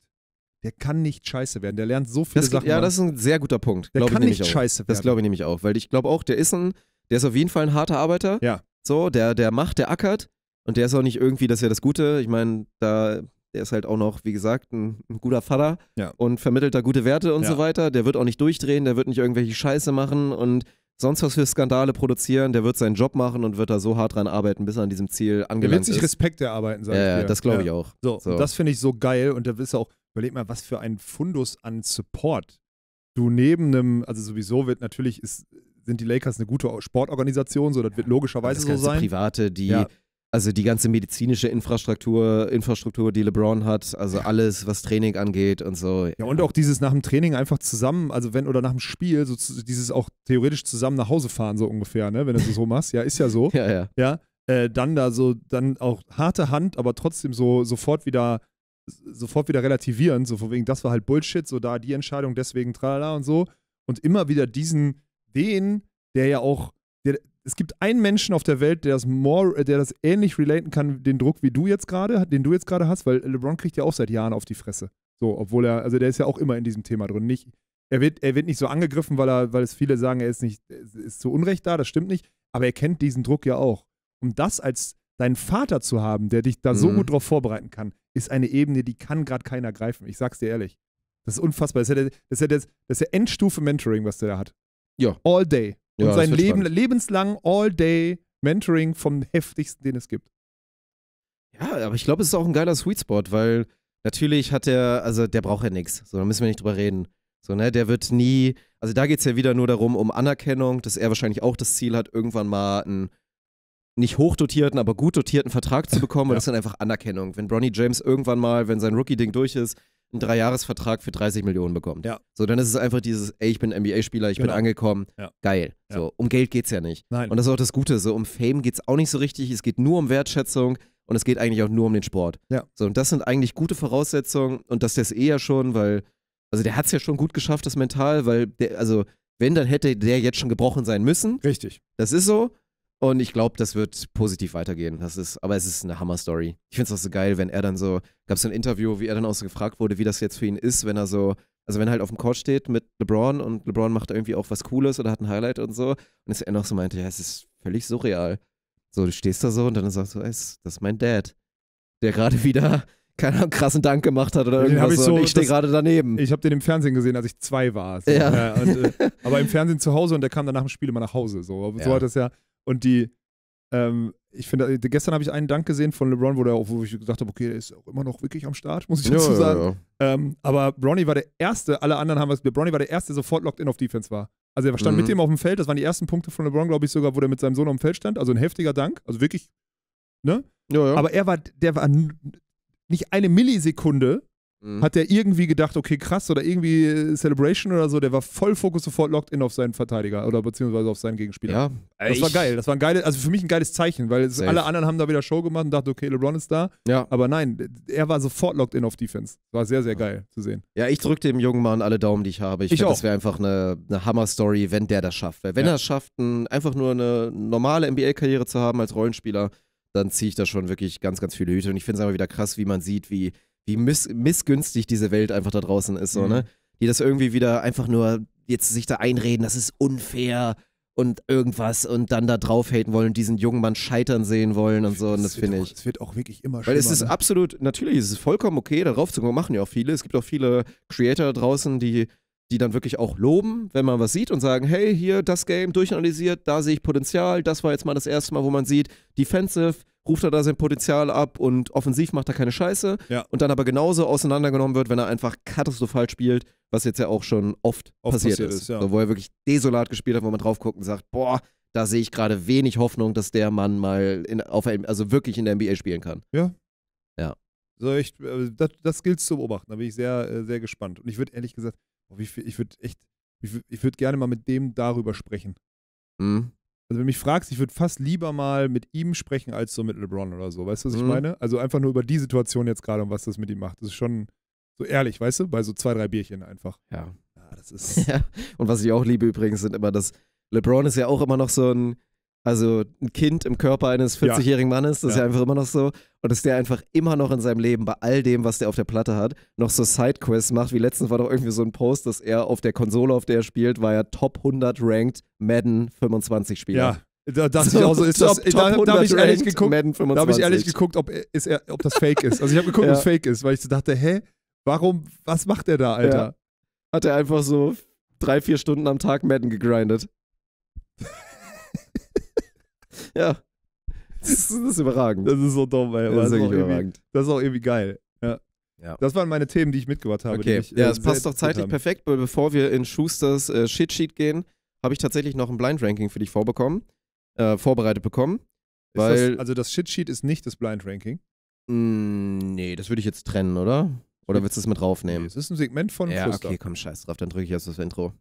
der kann nicht scheiße werden. Der lernt so viele das, Sachen. Ja, das ist ein sehr guter Punkt. Der kann ich nicht auch. scheiße werden. Das glaube ich nämlich auch, weil ich glaube auch, der ist ein, der ist auf jeden Fall ein harter Arbeiter. Ja. So, der, der macht, der ackert. Und der ist auch nicht irgendwie, das ist ja das Gute, ich meine, da der ist halt auch noch, wie gesagt, ein, ein guter Vater ja. und vermittelt da gute Werte und ja. so weiter. Der wird auch nicht durchdrehen, der wird nicht irgendwelche Scheiße machen und sonst was für Skandale produzieren. Der wird seinen Job machen und wird da so hart dran arbeiten, bis er an diesem Ziel angelangt ist. Der wird sich ist. Respekt erarbeiten, sag ja, ich dir. das glaube ich auch. So, so. das finde ich so geil und da du auch, überleg mal, was für ein Fundus an Support du neben einem, also sowieso wird natürlich ist sind die Lakers eine gute Sportorganisation, so das wird logischerweise das so sein. Private, die ja. Also die ganze medizinische Infrastruktur, Infrastruktur, die LeBron hat, also alles, was Training angeht und so. Ja, und auch dieses nach dem Training einfach zusammen, also wenn oder nach dem Spiel, so dieses auch theoretisch zusammen nach Hause fahren, so ungefähr, ne? Wenn du so machst. Ja, ist ja so. ja, ja. ja äh, dann da so, dann auch harte Hand, aber trotzdem so sofort wieder sofort wieder relativieren, so von wegen, das war halt Bullshit, so da die Entscheidung, deswegen tralala und so. Und immer wieder diesen, den, der ja auch es gibt einen Menschen auf der Welt, der das, more, äh, der das ähnlich relaten kann, den Druck wie du jetzt gerade, den du jetzt gerade hast, weil LeBron kriegt ja auch seit Jahren auf die Fresse. So, obwohl er, also der ist ja auch immer in diesem Thema drin. Nicht, er wird, er wird nicht so angegriffen, weil er, weil es viele sagen, er ist nicht, ist zu Unrecht da, das stimmt nicht, aber er kennt diesen Druck ja auch. Um das als deinen Vater zu haben, der dich da mhm. so gut drauf vorbereiten kann, ist eine Ebene, die kann gerade keiner greifen. Ich sag's dir ehrlich. Das ist unfassbar. Das ist ja, der, das ist ja, das ist ja Endstufe Mentoring, was der da hat. Ja. All day. Und ja, sein Leben, lebenslang All-Day Mentoring vom heftigsten, den es gibt. Ja, aber ich glaube, es ist auch ein geiler Sweet Spot, weil natürlich hat er, also der braucht ja nichts. So, da müssen wir nicht drüber reden. So, ne, der wird nie, also da geht es ja wieder nur darum, um Anerkennung, dass er wahrscheinlich auch das Ziel hat, irgendwann mal einen nicht hochdotierten, aber gut dotierten Vertrag zu bekommen. Und ja. das ist dann einfach Anerkennung. Wenn Bronny James irgendwann mal, wenn sein Rookie-Ding durch ist, einen Dreijahresvertrag für 30 Millionen bekommt. Ja. So, dann ist es einfach dieses, ey, ich bin NBA-Spieler, ich genau. bin angekommen, ja. geil. Ja. So, um Geld geht's ja nicht. Nein. Und das ist auch das Gute, so um Fame geht's auch nicht so richtig, es geht nur um Wertschätzung und es geht eigentlich auch nur um den Sport. Ja. So, und das sind eigentlich gute Voraussetzungen und dass der es eh ja schon, weil, also der hat's ja schon gut geschafft, das mental, weil der, also wenn, dann hätte der jetzt schon gebrochen sein müssen. Richtig. Das ist so. Und ich glaube, das wird positiv weitergehen. Das ist, aber es ist eine Hammer-Story. Ich finde es auch so geil, wenn er dann so, gab es ein Interview, wie er dann auch so gefragt wurde, wie das jetzt für ihn ist, wenn er so, also wenn er halt auf dem Court steht mit LeBron und LeBron macht irgendwie auch was Cooles oder hat ein Highlight und so. Und er noch so meinte, ja, es ist völlig surreal. So, du stehst da so und dann sagst du, ey, das ist mein Dad, der gerade wieder keinen krassen Dank gemacht hat oder den irgendwas. Ich so, ich stehe gerade daneben. Ich habe den im Fernsehen gesehen, als ich zwei war. So. Ja. Ja, ne? und, äh, aber im Fernsehen zu Hause und der kam dann nach dem Spiel immer nach Hause. So, so ja. hat das ja und die, ähm, ich finde, äh, gestern habe ich einen Dank gesehen von LeBron, wo, der, wo ich gesagt habe, okay, der ist auch immer noch wirklich am Start, muss ich dazu ja, sagen. Ja, ja. Ähm, aber Bronny war der Erste, alle anderen haben was, Bronny war der Erste, der sofort locked in auf Defense war. Also er stand mhm. mit dem auf dem Feld, das waren die ersten Punkte von LeBron, glaube ich sogar, wo der mit seinem Sohn auf dem Feld stand. Also ein heftiger Dank, also wirklich, ne? Ja, ja. Aber er war, der war nicht eine Millisekunde mhm. hat der irgendwie gedacht, okay, krass, oder irgendwie äh, Celebration oder so, der war voll Fokus sofort locked in auf seinen Verteidiger oder beziehungsweise auf seinen Gegenspieler. Ja, das war geil. Das war ein geiles, also für mich ein geiles Zeichen, weil es, alle anderen haben da wieder Show gemacht und dachten, okay, LeBron ist da. Ja. Aber nein, er war sofort locked in auf Defense. War sehr, sehr geil zu sehen. Ja, ich drücke dem jungen Mann alle Daumen, die ich habe. Ich, ich finde, das wäre einfach eine, eine Hammer-Story, wenn der das schafft. Weil wenn ja. er es schafft, ein, einfach nur eine normale NBA-Karriere zu haben als Rollenspieler, dann ziehe ich da schon wirklich ganz, ganz viele Hüte. Und ich finde es einfach wieder krass, wie man sieht, wie wie miss missgünstig diese Welt einfach da draußen ist, so, ne? mhm. ne? Die das irgendwie wieder einfach nur jetzt sich da einreden, das ist unfair und irgendwas und dann da draufhaten wollen, und diesen jungen Mann scheitern sehen wollen und so. Und das, das finde ich. Es wird auch wirklich immer schlimmer. Weil es ist ne? absolut, natürlich ist es vollkommen okay, darauf zu kommen, machen ja auch viele. Es gibt auch viele Creator da draußen, die, die dann wirklich auch loben, wenn man was sieht und sagen, hey, hier das Game durchanalysiert, da sehe ich Potenzial, das war jetzt mal das erste Mal, wo man sieht, Defensive, ruft er da sein Potenzial ab und offensiv macht er keine Scheiße ja. und dann aber genauso auseinandergenommen wird, wenn er einfach katastrophal spielt, was jetzt ja auch schon oft, oft passiert, passiert, ist. ist ja. so, wo er wirklich desolat gespielt hat, wo man drauf guckt und sagt, boah, da sehe ich gerade wenig Hoffnung, dass der Mann mal in, auf, also wirklich in der NBA spielen kann. Ja. Ja. So, ich, äh, das, das gilt zu beobachten. Da bin ich sehr, äh, sehr gespannt. Und ich würde ehrlich gesagt, ich, würde echt, ich, würde gerne mal mit dem darüber sprechen. Mhm. Also wenn du mich fragst, ich würde fast lieber mal mit ihm sprechen als so mit LeBron oder so. Weißt du, was mhm. ich meine? Also einfach nur über die Situation jetzt gerade und was das mit ihm macht. Das ist schon so ehrlich, weißt du? Bei so zwei, drei Bierchen einfach. Ja. Ja, ah, das ist. ja. Und was ich auch liebe übrigens sind immer, dass LeBron ist ja auch immer noch so ein also ein Kind im Körper eines 40-jährigen Mannes, das ja. ist ja einfach immer noch so. Und dass der einfach immer noch in seinem Leben, bei all dem, was der auf der Platte hat, noch so Sidequests macht. Wie letztens war doch irgendwie so ein Post, dass er auf der Konsole, auf der er spielt, war ja Top 100 ranked Madden 25 Spieler. Ja. Da dachte so, ich auch so, ist top, das, top da, da habe ich ehrlich geguckt, da habe ich ehrlich geguckt, ob, ist er, ob das fake ist. Also ich habe geguckt, ja. ob es fake ist, weil ich so dachte, hä, warum, was macht er da, Alter? Ja. Hat er einfach so drei, vier Stunden am Tag Madden gegrindet. Ja. Das ist, das ist überragend. Das ist so dumm, ey. Das ist, wirklich überragend. das ist auch irgendwie geil. Ja. ja. Das waren meine Themen, die ich mitgebracht habe. Okay. Ich, ja, äh, es äh, passt doch zeitlich perfekt, weil bevor wir in Schusters äh, Shitsheet gehen, habe ich tatsächlich noch ein Blind Ranking für dich vorbekommen, äh, vorbereitet bekommen. Weil, das, also das Shitsheet ist nicht das Blind Ranking. Mm, nee, das würde ich jetzt trennen, oder? Oder hm. willst du es mit draufnehmen? Nee, es ist ein Segment von Ja, Fluster. okay, komm, scheiß drauf, dann drücke ich erst das Intro.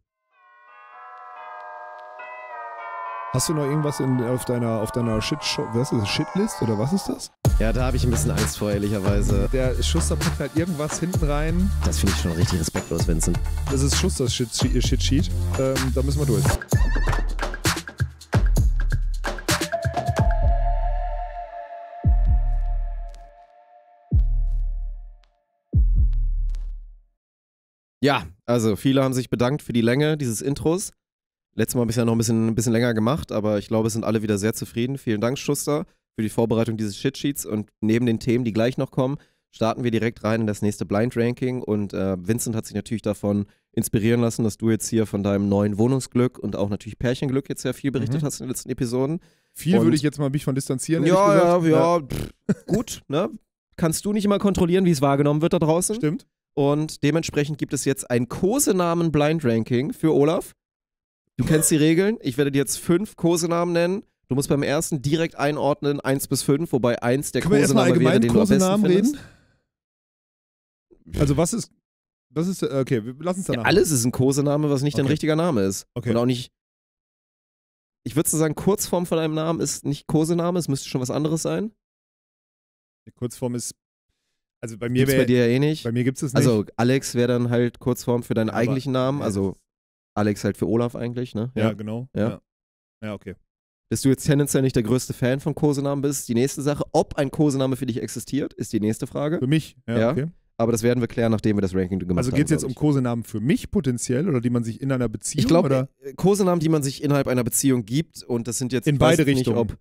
Hast du noch irgendwas in, auf deiner, auf deiner Shit was ist das, Shitlist oder was ist das? Ja, da habe ich ein bisschen Angst vor, ehrlicherweise. Der Schuster packt halt irgendwas hinten rein. Das finde ich schon richtig respektlos, Vincent. Das ist Schuster Shit, äh, Shit Sheet. Ähm, da müssen wir durch. Ja, also viele haben sich bedankt für die Länge dieses Intros. Letztes Mal habe ich es ja noch ein bisschen, ein bisschen länger gemacht, aber ich glaube, es sind alle wieder sehr zufrieden. Vielen Dank, Schuster, für die Vorbereitung dieses Shitsheets. Und neben den Themen, die gleich noch kommen, starten wir direkt rein in das nächste Blind Ranking. Und äh, Vincent hat sich natürlich davon inspirieren lassen, dass du jetzt hier von deinem neuen Wohnungsglück und auch natürlich Pärchenglück jetzt sehr viel berichtet mhm. hast in den letzten Episoden. Viel und würde ich jetzt mal mich von distanzieren. Ja, ja, ja, Pff, gut, ne? Kannst du nicht immer kontrollieren, wie es wahrgenommen wird da draußen? Stimmt. Und dementsprechend gibt es jetzt ein Kosenamen Blind Ranking für Olaf. Du kennst die Regeln. Ich werde dir jetzt fünf Kosenamen nennen. Du musst beim ersten direkt einordnen, eins bis fünf, wobei eins der Können Kosename wäre, den Kosenamen am besten reden? Also was ist, was ist, okay, wir lassen es danach. Ja, alles ist ein Kosename, was nicht okay. dein richtiger Name ist. Okay. Und auch nicht, ich würde sagen, Kurzform von einem Namen ist nicht Kosename, es müsste schon was anderes sein. Die Kurzform ist, also bei mir wäre. bei dir ja eh nicht. Bei mir gibt es also, nicht. Also Alex wäre dann halt Kurzform für deinen Aber eigentlichen Namen, also Alex halt für Olaf eigentlich, ne? Ja, ja genau. Ja. ja. ja, okay. Dass du jetzt tendenziell nicht der größte Fan von Kosenamen bist, die nächste Sache. Ob ein Kosename für dich existiert, ist die nächste Frage. Für mich, ja, ja. okay. Aber das werden wir klären, nachdem wir das Ranking gemacht also haben. Also geht es jetzt um Kosenamen für mich potenziell oder die man sich in einer Beziehung? Ich glaube, äh, äh, Kosenamen, die man sich innerhalb einer Beziehung gibt und das sind jetzt. In beide Richtungen. ob,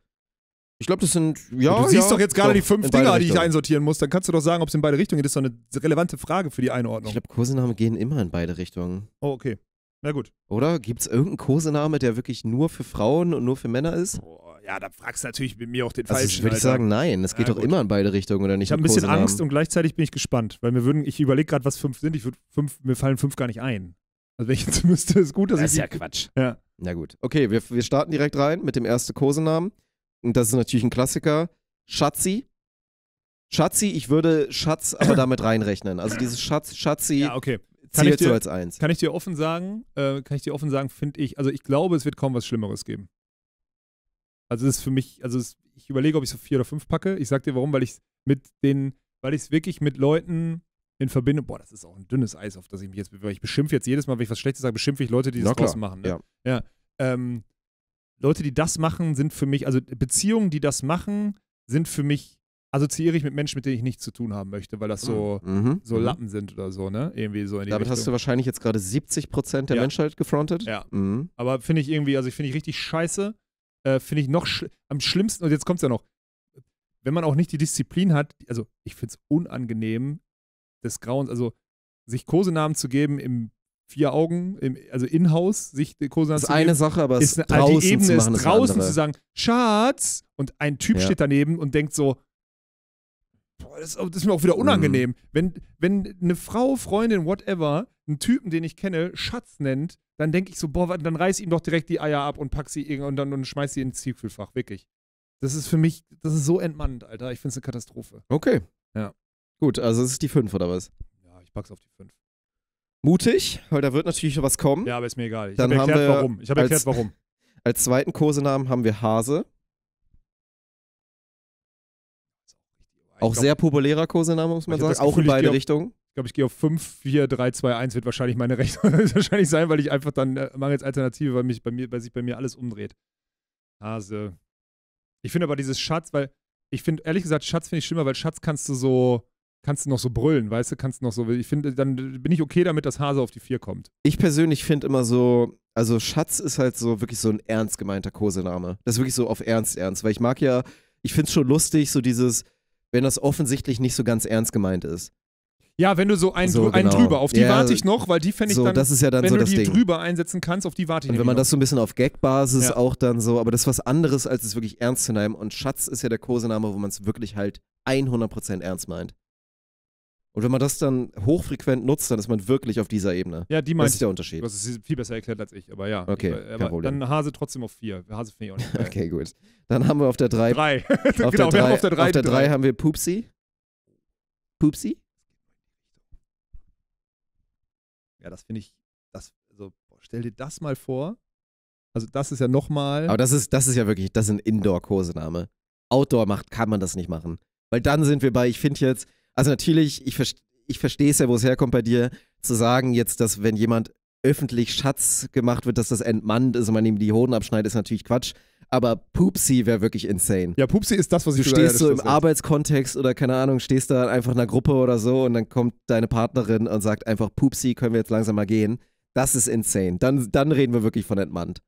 ich glaube, das sind. Ja, du siehst ja, doch jetzt gerade die fünf Dinger, die ich einsortieren muss. Dann kannst du doch sagen, ob es in beide Richtungen geht. Das ist doch eine relevante Frage für die Einordnung. Ich glaube, Kosenamen gehen immer in beide Richtungen. Oh, okay. Na gut. Oder? Gibt es irgendeinen Kosename, der wirklich nur für Frauen und nur für Männer ist? Boah, ja, da fragst du natürlich mit mir auch den also falschen. Also würde ich sagen, nein. Es geht doch immer in beide Richtungen, oder nicht? Ich habe ein bisschen Angst und gleichzeitig bin ich gespannt, weil mir würden, ich überlege gerade, was fünf sind. Ich würde fünf, mir fallen fünf gar nicht ein. Also wenn ich jetzt müsste, ist gut, dass das ich. Das ist ja Quatsch. Ja. Na gut. Okay, wir, wir starten direkt rein mit dem ersten Kosenamen. Und das ist natürlich ein Klassiker. Schatzi. Schatzi, ich würde Schatz aber damit reinrechnen. Also dieses Schatz, Schatzi. Ja, okay kann zählt dir, so als eins. Kann ich dir offen sagen, äh, kann ich dir offen sagen, finde ich, also ich glaube, es wird kaum was Schlimmeres geben. Also es ist für mich, also es, ich überlege, ob ich so vier oder fünf packe. Ich sag dir warum, weil ich mit den, weil ich es wirklich mit Leuten in Verbindung, boah, das ist auch ein dünnes Eis, auf das ich mich jetzt weil Ich beschimpfe jetzt jedes Mal, wenn ich was Schlechtes sage, beschimpfe ich Leute, die das klar. machen. Ne? Ja. ja. Ähm, Leute, die das machen, sind für mich, also Beziehungen, die das machen, sind für mich assoziiere ich mit Menschen, mit denen ich nichts zu tun haben möchte, weil das so, mhm. so mhm. Lappen sind oder so, ne? Irgendwie so in die Damit Richtung. hast du wahrscheinlich jetzt gerade 70 Prozent der ja. Menschheit gefrontet. Ja. Mhm. Aber finde ich irgendwie, also ich finde ich richtig scheiße. Äh, finde ich noch schl am schlimmsten, und jetzt kommt es ja noch, wenn man auch nicht die Disziplin hat, also ich finde es unangenehm des Grauens, also sich Kosenamen zu geben im vier Augen, im, also in-house, sich Kosenamen ist zu geben. Ist eine Sache, aber es also ist eine, draußen die Ebene zu machen, ist draußen ist zu sagen, Schatz! Und ein Typ ja. steht daneben und denkt so, das, ist mir auch wieder mhm. unangenehm. Mhm. Wenn, wenn eine Frau, Freundin, whatever, einen Typen, den ich kenne, Schatz nennt, dann denke ich so, boah, dann reiß ihm doch direkt die Eier ab und pack sie und dann und schmeiß sie ins Tiefkühlfach, wirklich. Das ist für mich, das ist so entmannt, Alter. Ich finde es eine Katastrophe. Okay. Ja. Gut, also es ist die 5 oder was? Ja, ich pack's auf die 5. Mutig, weil da wird natürlich was kommen. Ja, aber ist mir egal. Ich habe erklärt, warum. Ich habe erklärt, warum. Als zweiten Kosenamen haben wir Hase. Auch glaub, sehr populärer Kosename, muss man sagen. auch in beide Richtungen. Ich glaube, ich gehe auf 5, 4, 3, 2, 1 wird wahrscheinlich meine Rechnung wahrscheinlich sein, weil ich einfach dann äh, mache jetzt Alternative, weil, mich, bei mir, weil sich bei mir alles umdreht. Hase. Ich finde aber dieses Schatz, weil ich finde, ehrlich gesagt, Schatz finde ich schlimmer, weil Schatz kannst du so, kannst du noch so brüllen, weißt du, kannst du noch so, ich finde, dann bin ich okay damit, dass Hase auf die 4 kommt. Ich persönlich finde immer so, also Schatz ist halt so wirklich so ein ernst gemeinter Kosename. Das ist wirklich so auf ernst, ernst, weil ich mag ja, ich finde es schon lustig, so dieses, wenn das offensichtlich nicht so ganz ernst gemeint ist. Ja, wenn du so einen, so, drü einen genau. drüber, auf die ja, warte ich noch, weil die fände ich so, dann, das ist ja dann wenn so du das die Ding. drüber einsetzen kannst, auf die warte ich noch. Und wenn man noch. das so ein bisschen auf Gag-Basis ja. auch dann so, aber das ist was anderes, als es wirklich ernst zu nehmen. Und Schatz ist ja der Kosename, wo man es wirklich halt 100% ernst meint. Und wenn man das dann hochfrequent nutzt, dann ist man wirklich auf dieser Ebene. Ja, die meint, Das ist der Unterschied. Das ist viel besser erklärt als ich, aber ja. Okay, aber, kein Problem. Dann Hase trotzdem auf 4. Hase finde ich auch nicht. okay, gut. Dann haben wir auf der drei. Drei. Genau, auf, genau, der drei auf der drei. Auf der 3 haben wir Pupsi. Pupsi? Ja, das finde ich. Das, also, stell dir das mal vor. Also, das ist ja nochmal. Aber das ist, das ist ja wirklich, das ist ein Indoor-Kosename. Outdoor macht, kann man das nicht machen. Weil dann sind wir bei, ich finde jetzt, also natürlich, ich, verstehe ich verstehe es ja, wo es herkommt bei dir, zu sagen jetzt, dass wenn jemand öffentlich Schatz gemacht wird, dass das entmannt ist also und man ihm die Hoden abschneidet, ist natürlich Quatsch. Aber Pupsi wäre wirklich insane. Ja, Pupsi ist das, was ich Du stehst so im Arbeitskontext oder keine Ahnung, stehst da einfach in einer Gruppe oder so und dann kommt deine Partnerin und sagt einfach, Pupsi, können wir jetzt langsam mal gehen. Das ist insane. Dann, dann reden wir wirklich von entmannt.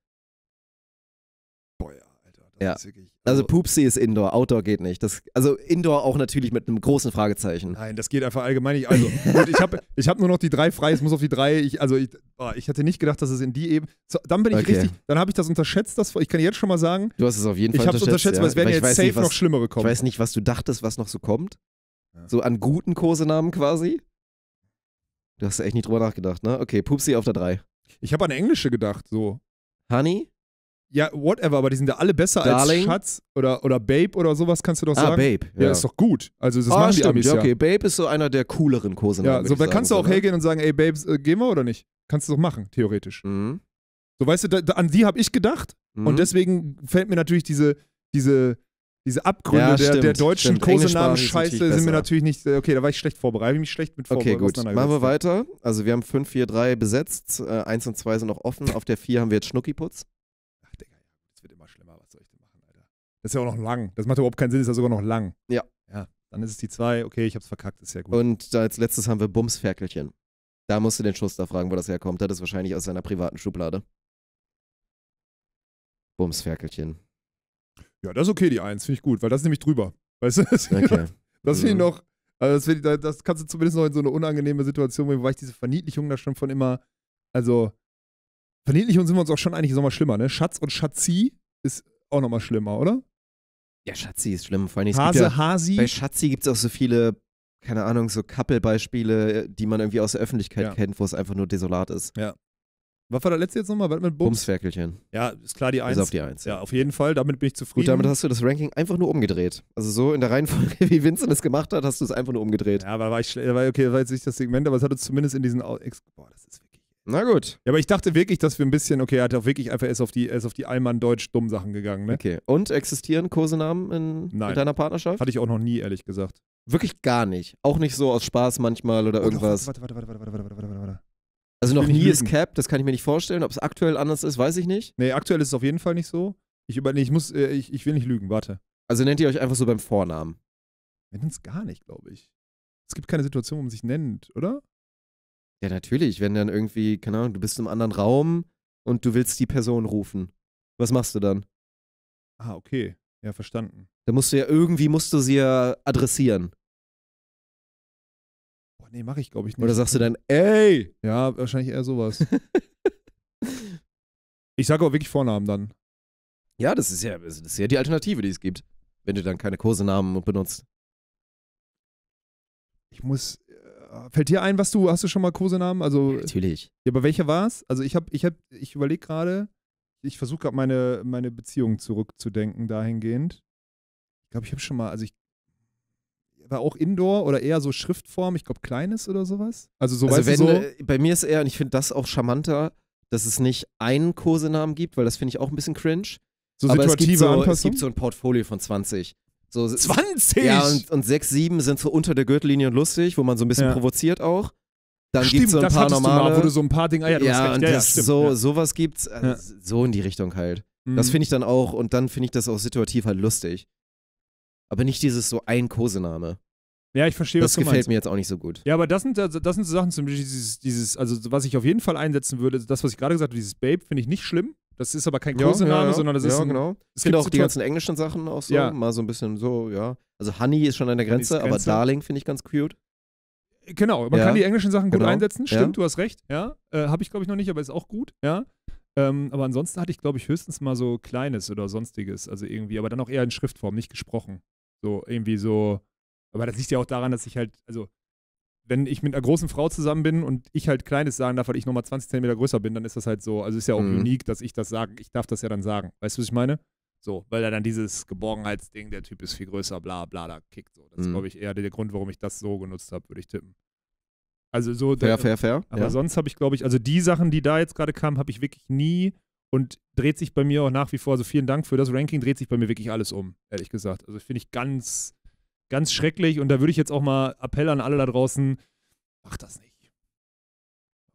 Boah, Alter. Das ja. ist wirklich also, also, Pupsi ist Indoor, Outdoor geht nicht. Das, also Indoor auch natürlich mit einem großen Fragezeichen. Nein, das geht einfach allgemein nicht. Also gut, ich habe ich hab nur noch die drei frei, es muss auf die drei. Ich, also ich, oh, ich hätte nicht gedacht, dass es in die eben. So, dann bin ich okay. richtig, dann habe ich das unterschätzt, das, ich kann jetzt schon mal sagen. Du hast es auf jeden Fall ich unterschätzt. Ich habe es unterschätzt, ja. weil es werden ja jetzt safe nicht, was, noch schlimmere kommen. Ich weiß nicht, was du dachtest, was noch so kommt. Ja. So an guten Kosenamen quasi. Du hast echt nicht drüber nachgedacht, ne? Okay, Pupsi auf der drei. Ich habe an englische gedacht, so. Honey? Ja, whatever, aber die sind ja alle besser Darling. als Schatz oder, oder Babe oder sowas, kannst du doch ah, sagen. ah, Babe. Ja. ja, ist doch gut. Also das oh, machen stimmt. die Amis, ja. Okay, Babe ist so einer der cooleren Kosenamen. Ja, so da kannst du auch ne? hergehen und sagen, ey Babe, äh, gehen wir oder nicht? Kannst du doch machen, theoretisch. Mhm. So weißt du, da, da, an die habe ich gedacht mhm. und deswegen fällt mir natürlich diese, diese, diese Abgründe ja, der, der, deutschen Kosenamen-Scheiße sind besser. mir natürlich nicht, äh, okay, da war ich schlecht vorbereitet, ich mich schlecht mit vorbereitet. Okay, gut, machen wir weiter. Also wir haben 5, 4, 3 besetzt, äh, und 2 sind noch offen, auf der 4 haben wir jetzt Schnuckiputz. Das ist ja auch noch lang. Das macht überhaupt keinen Sinn, ist ja sogar noch lang. Ja. Ja, dann ist es die zwei. Okay, ich hab's verkackt, ist ja gut. Und als letztes haben wir Bumsferkelchen. Da musst du den Schuster fragen, wo das herkommt. Das ist wahrscheinlich aus seiner privaten Schublade. Bumsferkelchen. Ja, das ist okay, die Eins. Finde ich gut, weil das ist nämlich drüber. Weißt du? Das okay. Das finde ich mhm. noch. Also das, das, kannst du zumindest noch in so eine unangenehme Situation bringen, weil ich diese Verniedlichung da schon von immer. Also, Verniedlichung sind wir uns auch schon eigentlich mal schlimmer, ne? Schatz und Schatzi ist auch nochmal schlimmer, oder? Ja, Schatzi ist schlimm. Vor allem, Hase, ja, Hasi. Bei Schatzi gibt es auch so viele, keine Ahnung, so Couple-Beispiele, die man irgendwie aus der Öffentlichkeit ja. kennt, wo es einfach nur desolat ist. Ja. Was war das letzte jetzt nochmal? Bums? Bumsferkelchen. Ja, ist klar die 1. Ist auf die 1. Ja, auf jeden Fall. Damit bin ich zufrieden. Gut, damit hast du das Ranking einfach nur umgedreht. Also so in der Reihenfolge, wie Vincent es gemacht hat, hast du es einfach nur umgedreht. Ja, aber war ich schlecht. Okay, war jetzt nicht das Segment, aber es hat uns zumindest in diesen. Boah, das na gut. Ja, aber ich dachte wirklich, dass wir ein bisschen, okay, er hat auch wirklich einfach erst auf die, die Allmann-Deutsch-Dumm-Sachen gegangen, ne? Okay. Und existieren Kosenamen in, Nein. in deiner Partnerschaft? Hatte ich auch noch nie, ehrlich gesagt. Wirklich gar nicht. Auch nicht so aus Spaß manchmal oder oh, irgendwas. Warte, warte, warte, warte, warte, warte, warte, warte. Also noch nie ist Cap, das kann ich mir nicht vorstellen. Ob es aktuell anders ist, weiß ich nicht. Nee, aktuell ist es auf jeden Fall nicht so. Ich über, nee, ich muss, äh, ich, ich will nicht lügen, warte. Also nennt ihr euch einfach so beim Vornamen? Wir nennen es gar nicht, glaube ich. Es gibt keine Situation, wo man sich nennt, oder? Ja, natürlich. Wenn dann irgendwie, keine Ahnung, du bist im anderen Raum und du willst die Person rufen. Was machst du dann? Ah, okay. Ja, verstanden. Da musst du ja irgendwie, musst du sie ja adressieren. Boah, nee, mache ich, glaube ich, nicht. Oder sagst du hm. dann, ey? Ja, wahrscheinlich eher sowas. ich sage auch wirklich Vornamen dann. Ja, das ist ja, das ist ja die Alternative, die es gibt, wenn du dann keine Kosenamen benutzt. Ich muss, fällt dir ein, was du, hast du schon mal Kosenamen? Also, ja, natürlich. Ja, aber welcher war es? Also ich habe, ich habe, ich überlege gerade, ich versuche gerade meine, meine Beziehung zurückzudenken dahingehend. Ich glaube, ich habe schon mal, also ich war auch Indoor oder eher so Schriftform, ich glaube Kleines oder sowas. Also so also wenn, so, äh, bei mir ist eher, und ich finde das auch charmanter, dass es nicht einen Kosenamen gibt, weil das finde ich auch ein bisschen cringe. So aber situative es gibt so, Anpassung? Es gibt so ein Portfolio von 20. So, 20! Ja, und, und 6, 7 sind so unter der Gürtellinie und lustig, wo man so ein bisschen ja. provoziert auch. Dann gibt es so ein das paar normale. Du mal, wo du so ein paar Dinge, ah, ja, du ja, hast recht. ja, ja stimmt, so, ja. sowas gibt's, also so in die Richtung halt. Mhm. Das finde ich dann auch, und dann finde ich das auch situativ halt lustig. Aber nicht dieses so ein Kosename. Ja, ich verstehe, das was du meinst. Das gefällt mir jetzt auch nicht so gut. Ja, aber das sind, das sind so Sachen, zum Beispiel dieses, dieses, also was ich auf jeden Fall einsetzen würde, das, was ich gerade gesagt habe, dieses Babe, finde ich nicht schlimm. Das ist aber kein ja, Kosename, ja, ja. sondern das ist. Ja, genau. Ein, es gibt auch die ganzen englischen Sachen auch so. Ja. Mal so ein bisschen so, ja. Also Honey ist schon an der Grenze, Grenze. aber Darling finde ich ganz cute. Genau, man kann die englischen Sachen gut genau. einsetzen. Stimmt, du hast recht. Ja, äh, habe ich glaube ich noch nicht, aber ist auch gut. Ja. Ähm, aber ansonsten hatte ich glaube ich höchstens mal so Kleines oder Sonstiges, also irgendwie, aber dann auch eher in Schriftform, nicht gesprochen. So irgendwie so. Aber das liegt ja auch daran, dass ich halt, also wenn ich mit einer großen Frau zusammen bin und ich halt Kleines sagen darf, weil ich nochmal 20 Zentimeter größer bin, dann ist das halt so. Also ist ja auch mhm. unique, dass ich das sage. Ich darf das ja dann sagen. Weißt du, was ich meine? So, weil da dann dieses Geborgenheitsding, der Typ ist viel größer, bla bla, da kickt. So. Das mhm. ist, glaube ich, eher der Grund, warum ich das so genutzt habe, würde ich tippen. Also so. Fair, der, fair, fair. Aber ja. sonst habe ich, glaube ich, also die Sachen, die da jetzt gerade kamen, habe ich wirklich nie und dreht sich bei mir auch nach wie vor. Also vielen Dank für das Ranking, dreht sich bei mir wirklich alles um, ehrlich gesagt. Also finde ich ganz Ganz schrecklich. Und da würde ich jetzt auch mal Appell an alle da draußen: Macht das nicht.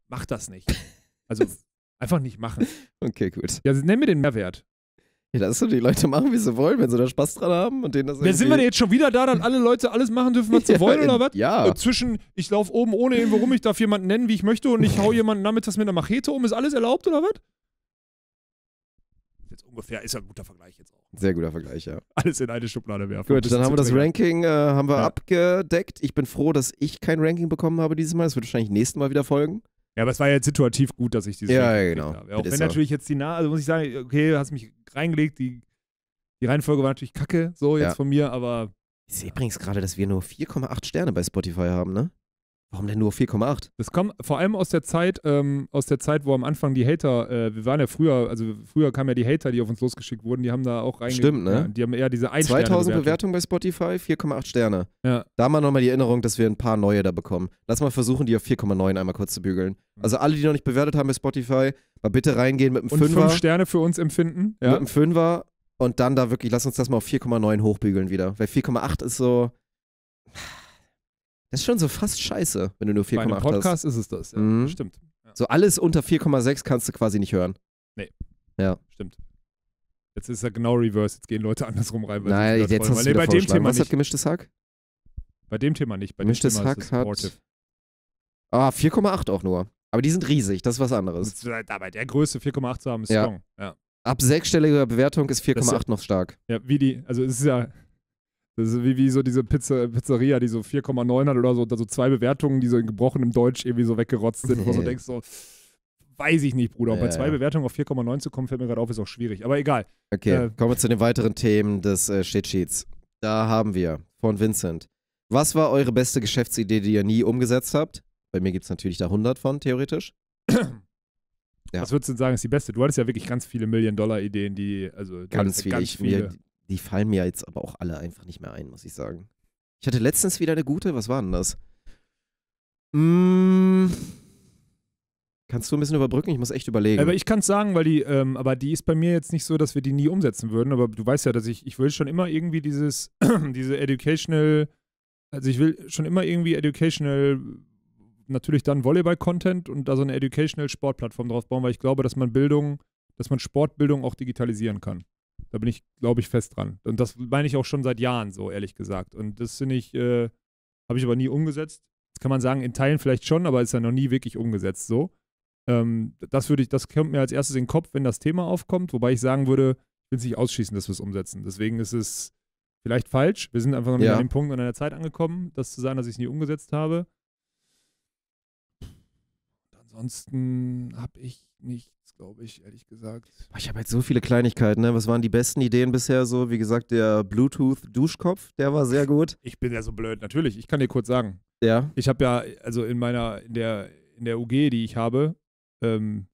Macht das nicht. Also einfach nicht machen. Okay, gut. Ja, nenn mir den Mehrwert. Ja, lass doch die Leute machen, wie sie wollen, wenn sie da Spaß dran haben und denen das. Ja, sind wir denn jetzt schon wieder da, dann alle Leute alles machen dürfen, was sie ja, wollen oder was? Ja. Äh, zwischen, ich laufe oben ohne irgendwo rum, ich darf jemanden nennen, wie ich möchte und ich hau jemanden nachmittags mit einer Machete um, ist alles erlaubt oder was? Jetzt ungefähr, ist ja ein guter Vergleich jetzt auch. Sehr guter Vergleich, ja. Alles in eine Schublade werfen. Gut, dann haben wir das länger. Ranking äh, haben wir ja. abgedeckt. Ich bin froh, dass ich kein Ranking bekommen habe dieses Mal. Das wird wahrscheinlich nächstes Mal wieder folgen. Ja, aber es war ja jetzt situativ gut, dass ich dieses ja, Ranking genau. ja, genau. habe. Auch das wenn natürlich jetzt die nah, also muss ich sagen, okay, hast mich reingelegt, die, die Reihenfolge war natürlich kacke, so jetzt ja. von mir, aber. Ich sehe übrigens gerade, dass wir nur 4,8 Sterne bei Spotify haben, ne? Warum denn nur 4,8? Das kommt vor allem aus der Zeit, ähm, aus der Zeit, wo am Anfang die Hater, äh, wir waren ja früher, also früher kamen ja die Hater, die auf uns losgeschickt wurden, die haben da auch reingeschickt. Stimmt, ne? Ja, die haben eher diese 1 2000 Bewertungen bei Spotify, 4,8 Sterne. Ja. Da mal nochmal die Erinnerung, dass wir ein paar neue da bekommen. Lass mal versuchen, die auf 4,9 einmal kurz zu bügeln. Also alle, die noch nicht bewertet haben bei Spotify, mal bitte reingehen mit einem Und Fünfer. Und fünf Sterne für uns empfinden. Ja. Mit einem Fünfer und dann da wirklich, lass uns das mal auf 4,9 hochbügeln wieder. Weil 4,8 ist so, das ist schon so fast scheiße, wenn du nur 4,8 hast. Podcast ist es das, ja. Mhm. Stimmt. Ja. So alles unter 4,6 kannst du quasi nicht hören. Nee. Ja. Stimmt. Jetzt ist ja genau reverse, jetzt gehen Leute andersrum rein. Weil Nein, jetzt hast du nee, bei dem Thema Was nicht. hat gemischtes Hack? Bei dem Thema nicht. Bei gemischtes dem Thema Hack ist hat... Ah, 4,8 auch nur. Aber die sind riesig, das ist was anderes. Bei der Größe 4,8 zu haben ist ja. strong. Ja. Ab sechsstelliger Bewertung ist 4,8 ja, noch stark. Ja, wie die, also es ist ja, das ist wie, wie so diese Pizza, Pizzeria, die so 4,9 hat oder so, da so zwei Bewertungen, die so in gebrochenem Deutsch irgendwie so weggerotzt sind, wo du denkst so, weiß ich nicht, Bruder. Ja, bei zwei ja. Bewertungen auf 4,9 zu kommen, fällt mir gerade auf, ist auch schwierig. Aber egal. Okay, äh, kommen wir zu den weiteren Themen des äh, Shit Sheets. Da haben wir von Vincent. Was war eure beste Geschäftsidee, die ihr nie umgesetzt habt? Bei mir gibt es natürlich da 100 von, theoretisch. ja. Was würdest du denn sagen, ist die beste? Du hattest ja wirklich ganz viele Million-Dollar-Ideen, die, also ganz, viele. Ganz viele. Ich, mir, die fallen mir jetzt aber auch alle einfach nicht mehr ein, muss ich sagen. Ich hatte letztens wieder eine gute, was war denn das? Mm. Kannst du ein bisschen überbrücken? Ich muss echt überlegen. Aber ich kann es sagen, weil die, ähm, aber die ist bei mir jetzt nicht so, dass wir die nie umsetzen würden. Aber du weißt ja, dass ich, ich will schon immer irgendwie dieses, diese educational, also ich will schon immer irgendwie educational, natürlich dann Volleyball-Content und da so eine educational Sportplattform drauf bauen, weil ich glaube, dass man Bildung, dass man Sportbildung auch digitalisieren kann. Da bin ich, glaube ich, fest dran. Und das meine ich auch schon seit Jahren so, ehrlich gesagt. Und das finde ich, äh, habe ich aber nie umgesetzt. Das kann man sagen, in Teilen vielleicht schon, aber ist ja noch nie wirklich umgesetzt so. Ähm, das würde ich, das kommt mir als erstes in den Kopf, wenn das Thema aufkommt, wobei ich sagen würde, ich will es nicht ausschließen, dass wir es umsetzen. Deswegen ist es vielleicht falsch. Wir sind einfach noch nicht ja. an dem Punkt und an der Zeit angekommen, das zu sagen, dass ich es nie umgesetzt habe. Ansonsten habe ich nichts, glaube ich, ehrlich gesagt. Ich habe jetzt so viele Kleinigkeiten, ne? Was waren die besten Ideen bisher so? Wie gesagt, der Bluetooth-Duschkopf, der war sehr gut. Ich bin ja so blöd, natürlich. Ich kann dir kurz sagen. Ja. Ich habe ja, also in meiner, in der, in der UG, die ich habe, ähm,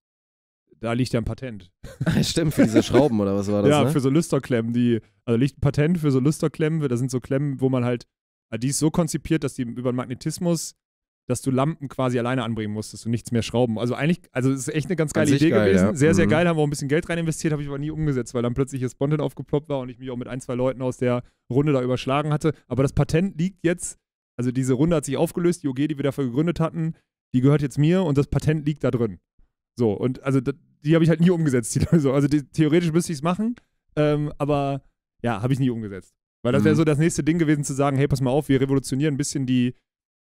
da liegt ja ein Patent. Stimmt, für diese Schrauben oder was war das? Ja, ne? für so Lüsterklemmen, die, also liegt ein Patent für so Lüsterklemmen, das sind so Klemmen, wo man halt, die ist so konzipiert, dass die über den Magnetismus dass du Lampen quasi alleine anbringen musstest und nichts mehr schrauben. Also eigentlich, also es ist echt eine ganz geile Idee geil, gewesen. Ja. Sehr, sehr mhm. geil, haben wir auch ein bisschen Geld rein investiert, habe ich aber nie umgesetzt, weil dann plötzlich das Spontan aufgeploppt war und ich mich auch mit ein, zwei Leuten aus der Runde da überschlagen hatte. Aber das Patent liegt jetzt, also diese Runde hat sich aufgelöst, die OG, die wir dafür gegründet hatten, die gehört jetzt mir und das Patent liegt da drin. So, und also die habe ich halt nie umgesetzt, die, also, also die, theoretisch müsste ich es machen, ähm, aber ja, habe ich nie umgesetzt. Weil das mhm. wäre so das nächste Ding gewesen, zu sagen, hey, pass mal auf, wir revolutionieren ein bisschen die,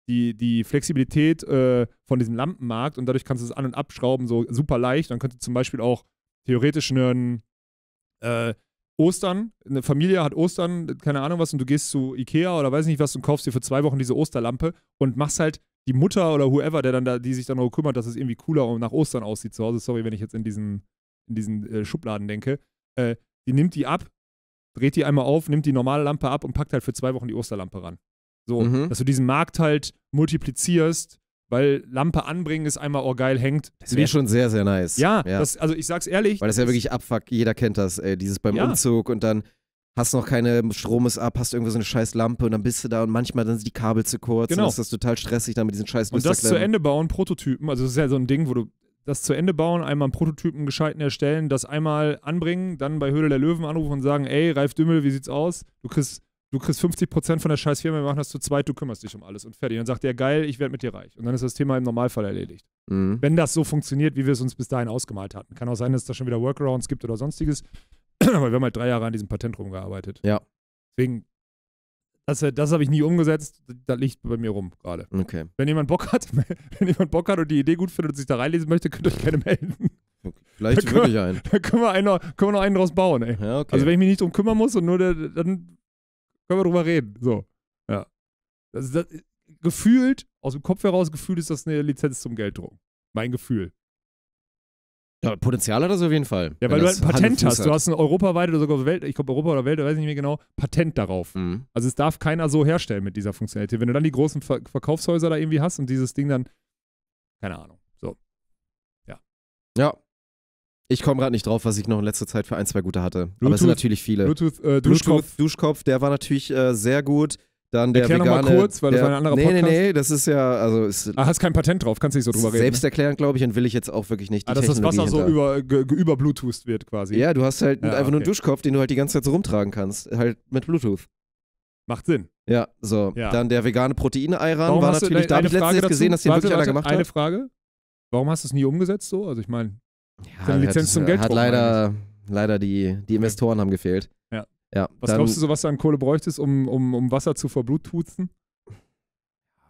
die, die Flexibilität äh, von diesem Lampenmarkt und dadurch kannst du es an- und abschrauben, so super leicht. Dann könnte zum Beispiel auch theoretisch einen äh, Ostern, eine Familie hat Ostern, keine Ahnung was, und du gehst zu Ikea oder weiß nicht was und kaufst dir für zwei Wochen diese Osterlampe und machst halt die Mutter oder whoever, der dann da, die sich dann noch kümmert, dass es irgendwie cooler und nach Ostern aussieht zu Hause. Sorry, wenn ich jetzt in diesen, in diesen äh, Schubladen denke. Äh, die nimmt die ab, dreht die einmal auf, nimmt die normale Lampe ab und packt halt für zwei Wochen die Osterlampe ran. So, mhm. dass du diesen Markt halt multiplizierst, weil Lampe anbringen ist einmal oh geil hängt. Das wäre schon sehr, sehr nice. Ja, ja. Das, also ich sag's ehrlich. Weil das, das ja wirklich Abfuck, jeder kennt das, ey, dieses beim ja. Umzug und dann hast noch keine, Strom ist ab, hast irgendwie so eine scheiß Lampe und dann bist du da und manchmal dann sind die Kabel zu kurz genau. und ist das total stressig dann mit diesen scheiß Und das zu Ende bauen, Prototypen, also das ist ja so ein Ding, wo du das zu Ende bauen, einmal einen Prototypen gescheiten erstellen, das einmal anbringen, dann bei Höhle der Löwen anrufen und sagen, ey, Ralf Dümmel, wie sieht's aus? Du kriegst du kriegst 50 Prozent von der scheiß Firma, wir machen das zu zweit, du kümmerst dich um alles und fertig. Und dann sagt er, geil, ich werde mit dir reich. Und dann ist das Thema im Normalfall erledigt. Mhm. Wenn das so funktioniert, wie wir es uns bis dahin ausgemalt hatten. Kann auch sein, dass es da schon wieder Workarounds gibt oder sonstiges. Aber wir haben halt drei Jahre an diesem Patent rumgearbeitet. Ja. Deswegen, das, das habe ich nie umgesetzt, das liegt bei mir rum gerade. Okay. Wenn jemand Bock hat, wenn jemand Bock hat und die Idee gut findet und sich da reinlesen möchte, könnt ihr euch gerne melden. Okay. Vielleicht wirklich einen. Da können wir, einen, können wir noch einen draus bauen, ey. Ja, okay. Also wenn ich mich nicht drum kümmern muss und nur der, dann können wir drüber reden. So. Ja. Das, das, gefühlt, aus dem Kopf heraus gefühlt ist das eine Lizenz zum Gelddruck. Mein Gefühl. Ja, Potenzial hat das auf jeden Fall. Ja, weil du halt ein Patent hast. Hat. Du hast ein europaweit oder sogar Welt, ich glaube Europa oder Welt, weiß ich nicht mehr genau, Patent darauf. Mhm. Also es darf keiner so herstellen mit dieser Funktionalität. Wenn du dann die großen Ver Verkaufshäuser da irgendwie hast und dieses Ding dann, keine Ahnung. So. Ja. Ja, ich komme gerade nicht drauf, was ich noch in letzter Zeit für ein, zwei gute hatte. Bluetooth, Aber es sind natürlich viele. Bluetooth, äh, Duschkopf. Bluetooth, Duschkopf, der war natürlich äh, sehr gut. Dann der Erklär vegane, noch mal kurz, weil der, das war ein anderer nee, Podcast. Nee, nee, nee, das ist ja, also ist, ah, hast kein Patent drauf, kannst nicht so drüber reden. Ne? Selbsterklärend, glaube ich, und will ich jetzt auch wirklich nicht. Die ah, dass das Wasser hinter. so über, über Bluetooth wird quasi. Ja, du hast halt ja, einfach okay. nur einen Duschkopf, den du halt die ganze Zeit so rumtragen kannst, halt mit Bluetooth. Macht Sinn. Ja, so. Ja. Dann der vegane Proteine-Eiran war natürlich, da habe ich letztens gesehen, dass den warte, wirklich warte, einer gemacht eine hat. Eine Frage, warum hast du es nie umgesetzt so? Also ich meine, ja, seine Lizenz hat, zum Geld. Hat leider, leider die, die Investoren haben gefehlt. Ja. ja was dann, glaubst du, so was du an Kohle bräuchtest, um, um, um Wasser zu verblutthuzen?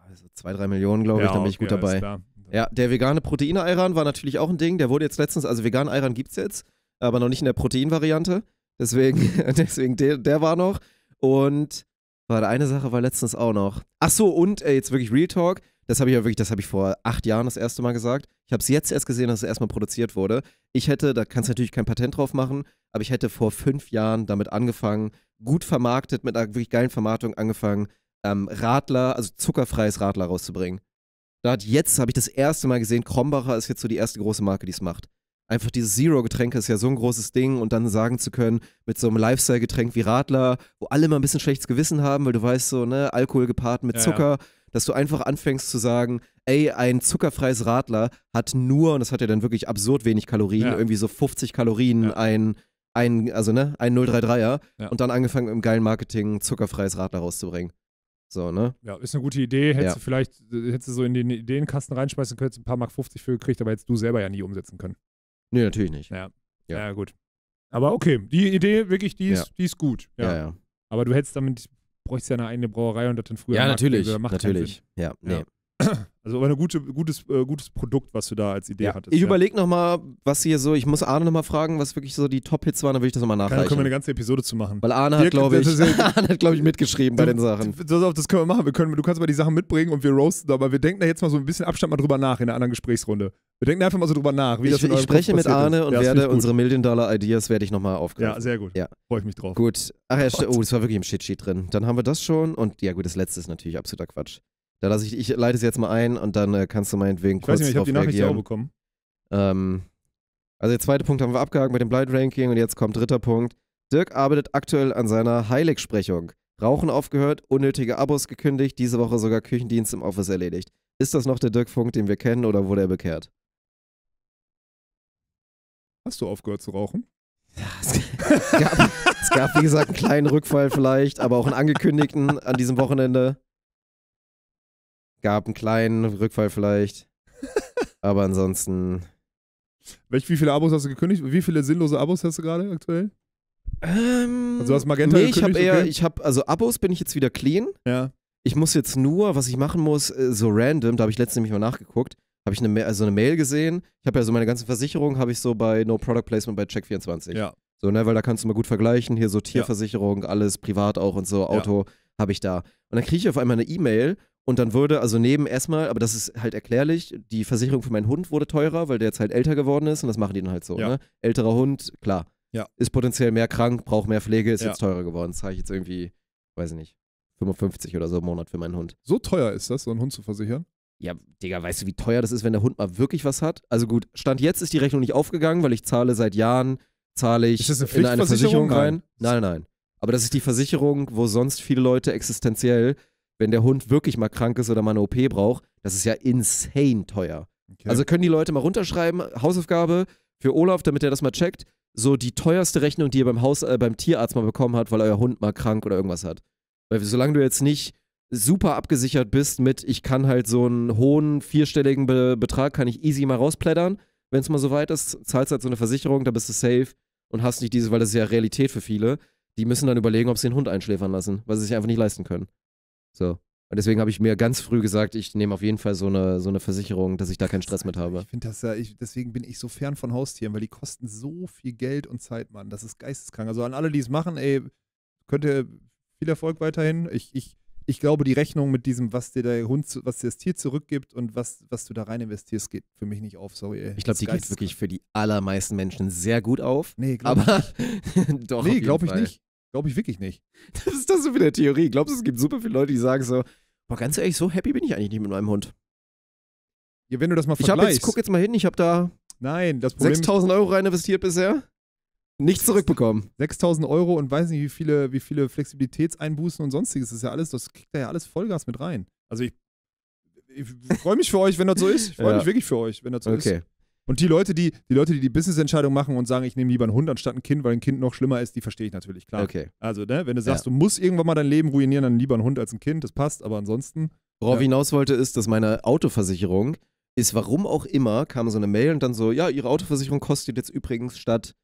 Also zwei, drei Millionen, glaube ich, ja, dann bin ich gut dabei. Ja, der vegane Protein-Eiran war natürlich auch ein Ding. Der wurde jetzt letztens, also vegan Eiran gibt es jetzt, aber noch nicht in der Protein-Variante. Deswegen, deswegen der, der war noch. Und war eine Sache war letztens auch noch. Ach so, und ey, jetzt wirklich Real Talk. Das habe ich ja wirklich, das habe ich vor acht Jahren das erste Mal gesagt. Ich habe es jetzt erst gesehen, dass es erstmal produziert wurde. Ich hätte, da kannst du natürlich kein Patent drauf machen, aber ich hätte vor fünf Jahren damit angefangen, gut vermarktet, mit einer wirklich geilen Vermarktung angefangen, ähm, Radler, also zuckerfreies Radler rauszubringen. Da hat jetzt, habe ich das erste Mal gesehen, Krombacher ist jetzt so die erste große Marke, die es macht. Einfach dieses Zero-Getränke ist ja so ein großes Ding und dann sagen zu können, mit so einem Lifestyle-Getränk wie Radler, wo alle mal ein bisschen schlechtes Gewissen haben, weil du weißt so, ne, Alkohol gepaart mit ja, Zucker, ja dass du einfach anfängst zu sagen, ey, ein zuckerfreies Radler hat nur, und das hat ja dann wirklich absurd wenig Kalorien, ja. irgendwie so 50 Kalorien, ja. ein, ein, also ne, ein 033er ja. und dann angefangen im geilen Marketing zuckerfreies Radler rauszubringen. So, ne? Ja, ist eine gute Idee. Hättest du vielleicht, hättest du so in den Ideenkasten reinschmeißen können, hättest ein paar Mark 50 für gekriegt, aber hättest du selber ja nie umsetzen können. Nee, natürlich nicht. Ja. Ja, gut. Aber okay, die Idee wirklich, die ist, die ist gut. ja. ja. Aber du hättest damit bräuchte es ja eine eigene Brauerei und das dann früher. Ja, natürlich. Markt, natürlich. Ja, nee. ja, also ein gute, gutes, äh, gutes Produkt, was du da als Idee ja. hattest. Ich ja. überlege nochmal, was hier so, ich muss Arne nochmal fragen, was wirklich so die Top-Hits waren, dann würde ich das nochmal nachreichen. Da können wir eine ganze Episode zu machen. Weil Arne hat, glaube ich, glaub ich, mitgeschrieben du, bei den Sachen. Das, das können wir machen. Wir können, du kannst mal die Sachen mitbringen und wir roasten, aber wir denken da jetzt mal so ein bisschen Abstand mal drüber nach in der anderen Gesprächsrunde. Wir denken einfach mal so drüber nach, wie ich, das in Ich spreche Kopf mit Arne ist. und ja, werde unsere Million-Dollar-Ideas werde ich nochmal aufgreifen. Ja, sehr gut. Ja. Freue ich mich drauf. Gut. Ach ja, oh, das war wirklich im Shit-Sheet drin. Dann haben wir das schon und ja gut, das letzte ist natürlich absoluter Quatsch. Da lasse ich, ich leite es jetzt mal ein und dann äh, kannst du meinetwegen ich kurz. Ich weiß nicht, ich habe die Nachricht reagieren. auch bekommen. Ähm, also der zweite Punkt haben wir abgehakt mit dem Blind Ranking und jetzt kommt dritter Punkt. Dirk arbeitet aktuell an seiner Heiligsprechung. Rauchen aufgehört, unnötige Abos gekündigt, diese Woche sogar Küchendienst im Office erledigt. Ist das noch der Dirk Funk, den wir kennen, oder wurde er bekehrt? Hast du aufgehört zu rauchen? Ja, es, gab, es gab, wie gesagt, einen kleinen Rückfall vielleicht, aber auch einen angekündigten an diesem Wochenende gab einen kleinen Rückfall vielleicht. Aber ansonsten. Welch, wie viele Abos hast du gekündigt? Wie viele sinnlose Abos hast du gerade aktuell? Ähm, also du hast Magenta nee, ich habe eher, okay? ich habe, also Abos bin ich jetzt wieder clean. Ja. Ich muss jetzt nur, was ich machen muss, äh, so random, da habe ich letztens nämlich mal nachgeguckt, habe ich eine, also eine Mail gesehen. Ich habe ja so meine ganzen Versicherungen, habe ich so bei No Product Placement bei Check24. Ja. So, ne, weil da kannst du mal gut vergleichen, hier so Tierversicherung, ja. alles privat auch und so, Auto ja. habe ich da. Und dann kriege ich auf einmal eine E-Mail und dann würde, also neben erstmal, aber das ist halt erklärlich, die Versicherung für meinen Hund wurde teurer, weil der jetzt halt älter geworden ist und das machen die dann halt so. Ja. Ne? Älterer Hund, klar. Ja. Ist potenziell mehr krank, braucht mehr Pflege, ist ja. jetzt teurer geworden. Zahle ich jetzt irgendwie, weiß ich nicht, 55 oder so im Monat für meinen Hund. So teuer ist das, so einen Hund zu versichern? Ja, Digga, weißt du, wie teuer das ist, wenn der Hund mal wirklich was hat? Also gut, Stand jetzt ist die Rechnung nicht aufgegangen, weil ich zahle seit Jahren, zahle ich eine in eine Versicherung rein. nein, nein. Aber das ist die Versicherung, wo sonst viele Leute existenziell wenn der Hund wirklich mal krank ist oder mal eine OP braucht, das ist ja insane teuer. Okay. Also können die Leute mal runterschreiben, Hausaufgabe für Olaf, damit er das mal checkt, so die teuerste Rechnung, die ihr beim, Haus, äh, beim Tierarzt mal bekommen habt, weil euer Hund mal krank oder irgendwas hat. Weil solange du jetzt nicht super abgesichert bist mit, ich kann halt so einen hohen vierstelligen Be Betrag, kann ich easy mal rausplättern, wenn es mal so weit ist, zahlst halt so eine Versicherung, da bist du safe und hast nicht diese, weil das ist ja Realität für viele. Die müssen dann überlegen, ob sie den Hund einschläfern lassen, weil sie sich einfach nicht leisten können. So. Und deswegen habe ich mir ganz früh gesagt, ich nehme auf jeden Fall so eine, so eine Versicherung, dass ich da keinen Stress mit habe. Ich finde das ja, ich, deswegen bin ich so fern von Haustieren, weil die kosten so viel Geld und Zeit, Mann. Das ist geisteskrank. Also an alle, die es machen, ey, könnt ihr viel Erfolg weiterhin. Ich, ich, ich glaube, die Rechnung mit diesem, was dir der Hund, was dir das Tier zurückgibt und was, was du da rein investierst, geht für mich nicht auf, sorry. Ey. Ich glaube, die geht wirklich für die allermeisten Menschen sehr gut auf. Nee, glaube ich nicht. doch. Nee, glaube ich nicht. Glaube ich wirklich nicht. Das ist das so wieder Theorie. Glaubst du, es gibt super viele Leute, die sagen so, boah, ganz ehrlich, so happy bin ich eigentlich nicht mit meinem Hund. Ja, wenn du das mal ich vergleichst. ich guck jetzt mal hin, ich habe da Nein, das Problem 6000 Euro rein investiert bisher. Nichts zurückbekommen. 6000 Euro und weiß nicht, wie viele, wie viele Flexibilitätseinbußen und sonstiges. Das ist ja alles, das kriegt da ja alles Vollgas mit rein. Also ich, ich freue mich für euch, wenn das so ist. Ich freue ja. mich wirklich für euch, wenn das so okay. ist. Okay. Und die Leute, die die, Leute, die, die Business-Entscheidung machen und sagen, ich nehme lieber einen Hund anstatt ein Kind, weil ein Kind noch schlimmer ist, die verstehe ich natürlich, klar. Okay. Also, ne, wenn du sagst, ja. du musst irgendwann mal dein Leben ruinieren, dann lieber einen Hund als ein Kind, das passt, aber ansonsten. Worauf ja. ich hinaus wollte, ist, dass meine Autoversicherung ist, warum auch immer, kam so eine Mail und dann so, ja, ihre Autoversicherung kostet jetzt übrigens statt,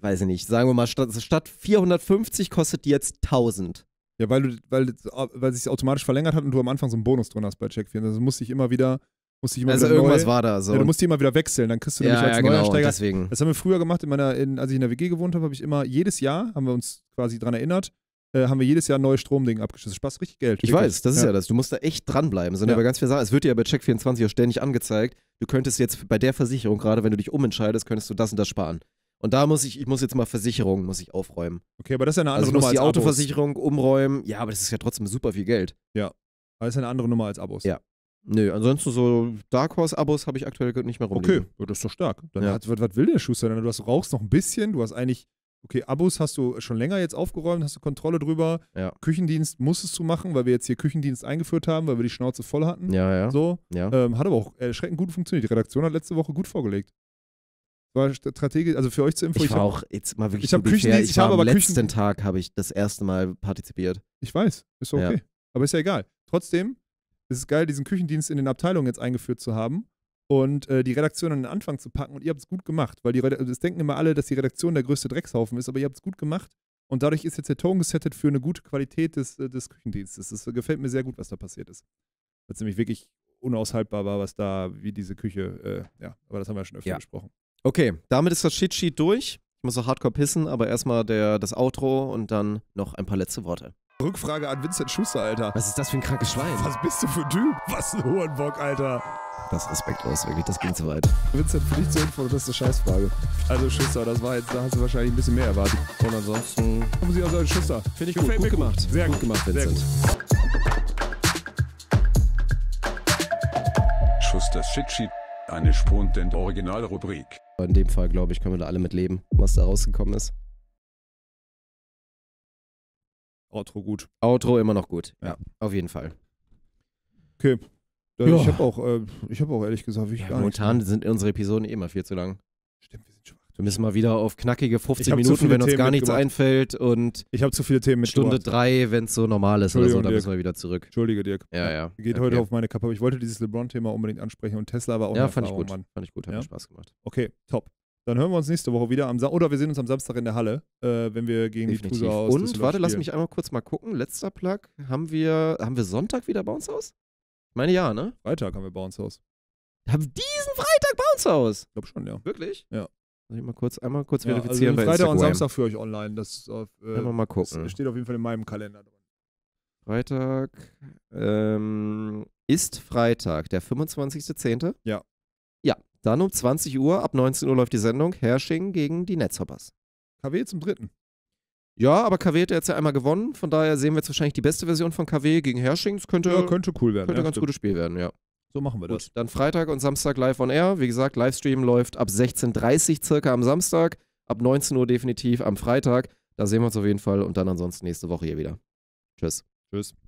weiß ich nicht, sagen wir mal, statt, statt 450 kostet die jetzt 1000. Ja, weil du, weil, weil sich automatisch verlängert hat und du am Anfang so einen Bonus drin hast bei Check4. Also musste ich immer wieder Musst dich immer also irgendwas neu, war da so. Ja, du musst die immer wieder wechseln, dann kriegst du ja, nämlich als ja, genau, Neuansteiger. Deswegen. Das haben wir früher gemacht, in meiner, in, als ich in der WG gewohnt habe, habe ich immer jedes Jahr, haben wir uns quasi dran erinnert, äh, haben wir jedes Jahr ein neues Stromding abgeschlossen. Spaß richtig Geld. Ich weiß, das ist ja. das. Du musst da echt dranbleiben. Sind ne, ja. aber ganz viele Sachen. Es wird dir ja bei Check24 auch ständig angezeigt. Du könntest jetzt bei der Versicherung, gerade wenn du dich umentscheidest, könntest du das und das sparen. Und da muss ich, ich muss jetzt mal Versicherungen, muss ich aufräumen. Okay, aber das ist ja eine also andere also Nummer als Abos. Also die Autoversicherung umräumen. Ja, aber das ist ja trotzdem super viel Geld. Ja, aber das ist eine andere Nummer als Abos. Ja. Nö, ansonsten so Dark Horse-Abos habe ich aktuell nicht mehr rumliegen. Okay, das ist doch stark. Dann ja. hat, was, was will der Schuster denn? Du hast, rauchst noch ein bisschen, du hast eigentlich, okay, Abos hast du schon länger jetzt aufgeräumt, hast du Kontrolle drüber. Ja. Küchendienst musstest du machen, weil wir jetzt hier Küchendienst eingeführt haben, weil wir die Schnauze voll hatten. Ja, ja. So. Ja. Ähm, hat aber auch erschreckend gut funktioniert. Die Redaktion hat letzte Woche gut vorgelegt. War strategisch, also für euch zu Info. Ich, ich war hab, auch jetzt mal wirklich. Ich habe Küchendienst, ich, ich habe aber letzten Küchen Tag habe ich das erste Mal partizipiert. Ich weiß, ist okay. Ja. Aber ist ja egal. Trotzdem, es ist geil, diesen Küchendienst in den Abteilungen jetzt eingeführt zu haben und äh, die Redaktion an den Anfang zu packen. Und ihr habt es gut gemacht, weil die Redaktion, also das denken immer alle, dass die Redaktion der größte Dreckshaufen ist, aber ihr habt es gut gemacht. Und dadurch ist jetzt der Ton gesettet für eine gute Qualität des, äh, des Küchendienstes. Das äh, gefällt mir sehr gut, was da passiert ist. Weil es nämlich wirklich unaushaltbar war, was da, wie diese Küche, äh, ja, aber das haben wir ja schon öfter ja. besprochen. Okay, damit ist das Shit-Sheet durch. Ich muss noch hardcore pissen, aber erstmal das Outro und dann noch ein paar letzte Worte. Rückfrage an Vincent Schuster, Alter. Was ist das für ein krankes Schwein? Was bist du für ein Typ? Was ein Hurenbock, Alter. Das respektlos, wirklich, das ging zu weit. Vincent, für dich zur Info, das ist eine Scheißfrage. Also Schuster, das war jetzt, da hast du wahrscheinlich ein bisschen mehr erwartet. Und ansonsten haben sie also Schuster. Finde ich Gefällt gut, gut gemacht. Gut. Sehr gut, gut gemacht, Vincent. Schuster Shit Sheet, eine Spontent-Original-Rubrik. In dem Fall, glaube ich, können wir da alle mit leben, was da rausgekommen ist. Outro gut. Outro immer noch gut. Ja, ja auf jeden Fall. Okay. Ja. Ich habe auch, äh, hab auch ehrlich gesagt, ich ja, gar Momentan nicht. sind unsere Episoden eh immer viel zu lang. Stimmt, wir sind schon. Wir müssen mal wieder auf knackige 15 Minuten, wenn uns Themen gar nichts einfällt und ich habe zu viele Themen mitgebracht. Stunde drei, wenn es so normal ist oder so, dann Dirk. müssen wir wieder zurück. Entschuldige, Dirk. Ja, ja. Geht okay. heute auf meine Kappe, aber ich wollte dieses LeBron-Thema unbedingt ansprechen und Tesla war auch Ja, fand ich, gut. fand ich gut, hat ja? mir Spaß gemacht. Okay, top. Dann hören wir uns nächste Woche wieder am Sa oder wir sehen uns am Samstag in der Halle, äh, wenn wir gegen Definitiv. die Tusa aus. Und warte, lass mich einmal kurz mal gucken. Letzter Plug. Haben wir, haben wir Sonntag wieder Bounce House? Ich meine ja, ne? Freitag haben wir Bounce House. Haben diesen Freitag Bounce House? Ich glaube schon, ja. Wirklich? Ja. Soll ich mal kurz, einmal kurz ja, also verifizieren? Also Freitag und Samstag für euch online. Das auf, äh, mal gucken. Das steht auf jeden Fall in meinem Kalender drin. Freitag ähm, ist Freitag, der 25.10. Ja. Dann um 20 Uhr, ab 19 Uhr läuft die Sendung Hersching gegen die Netzhoppers. KW zum dritten. Ja, aber KW hat jetzt ja einmal gewonnen, von daher sehen wir jetzt wahrscheinlich die beste Version von KW gegen Hersching. Das könnte, ja, könnte cool werden. Könnte ein ja, ganz stimmt. gutes Spiel werden, ja. So machen wir Gut, das. Dann Freitag und Samstag live on air. Wie gesagt, Livestream läuft ab 16.30 Uhr circa am Samstag, ab 19 Uhr definitiv am Freitag. Da sehen wir uns auf jeden Fall und dann ansonsten nächste Woche hier wieder. Tschüss. Tschüss.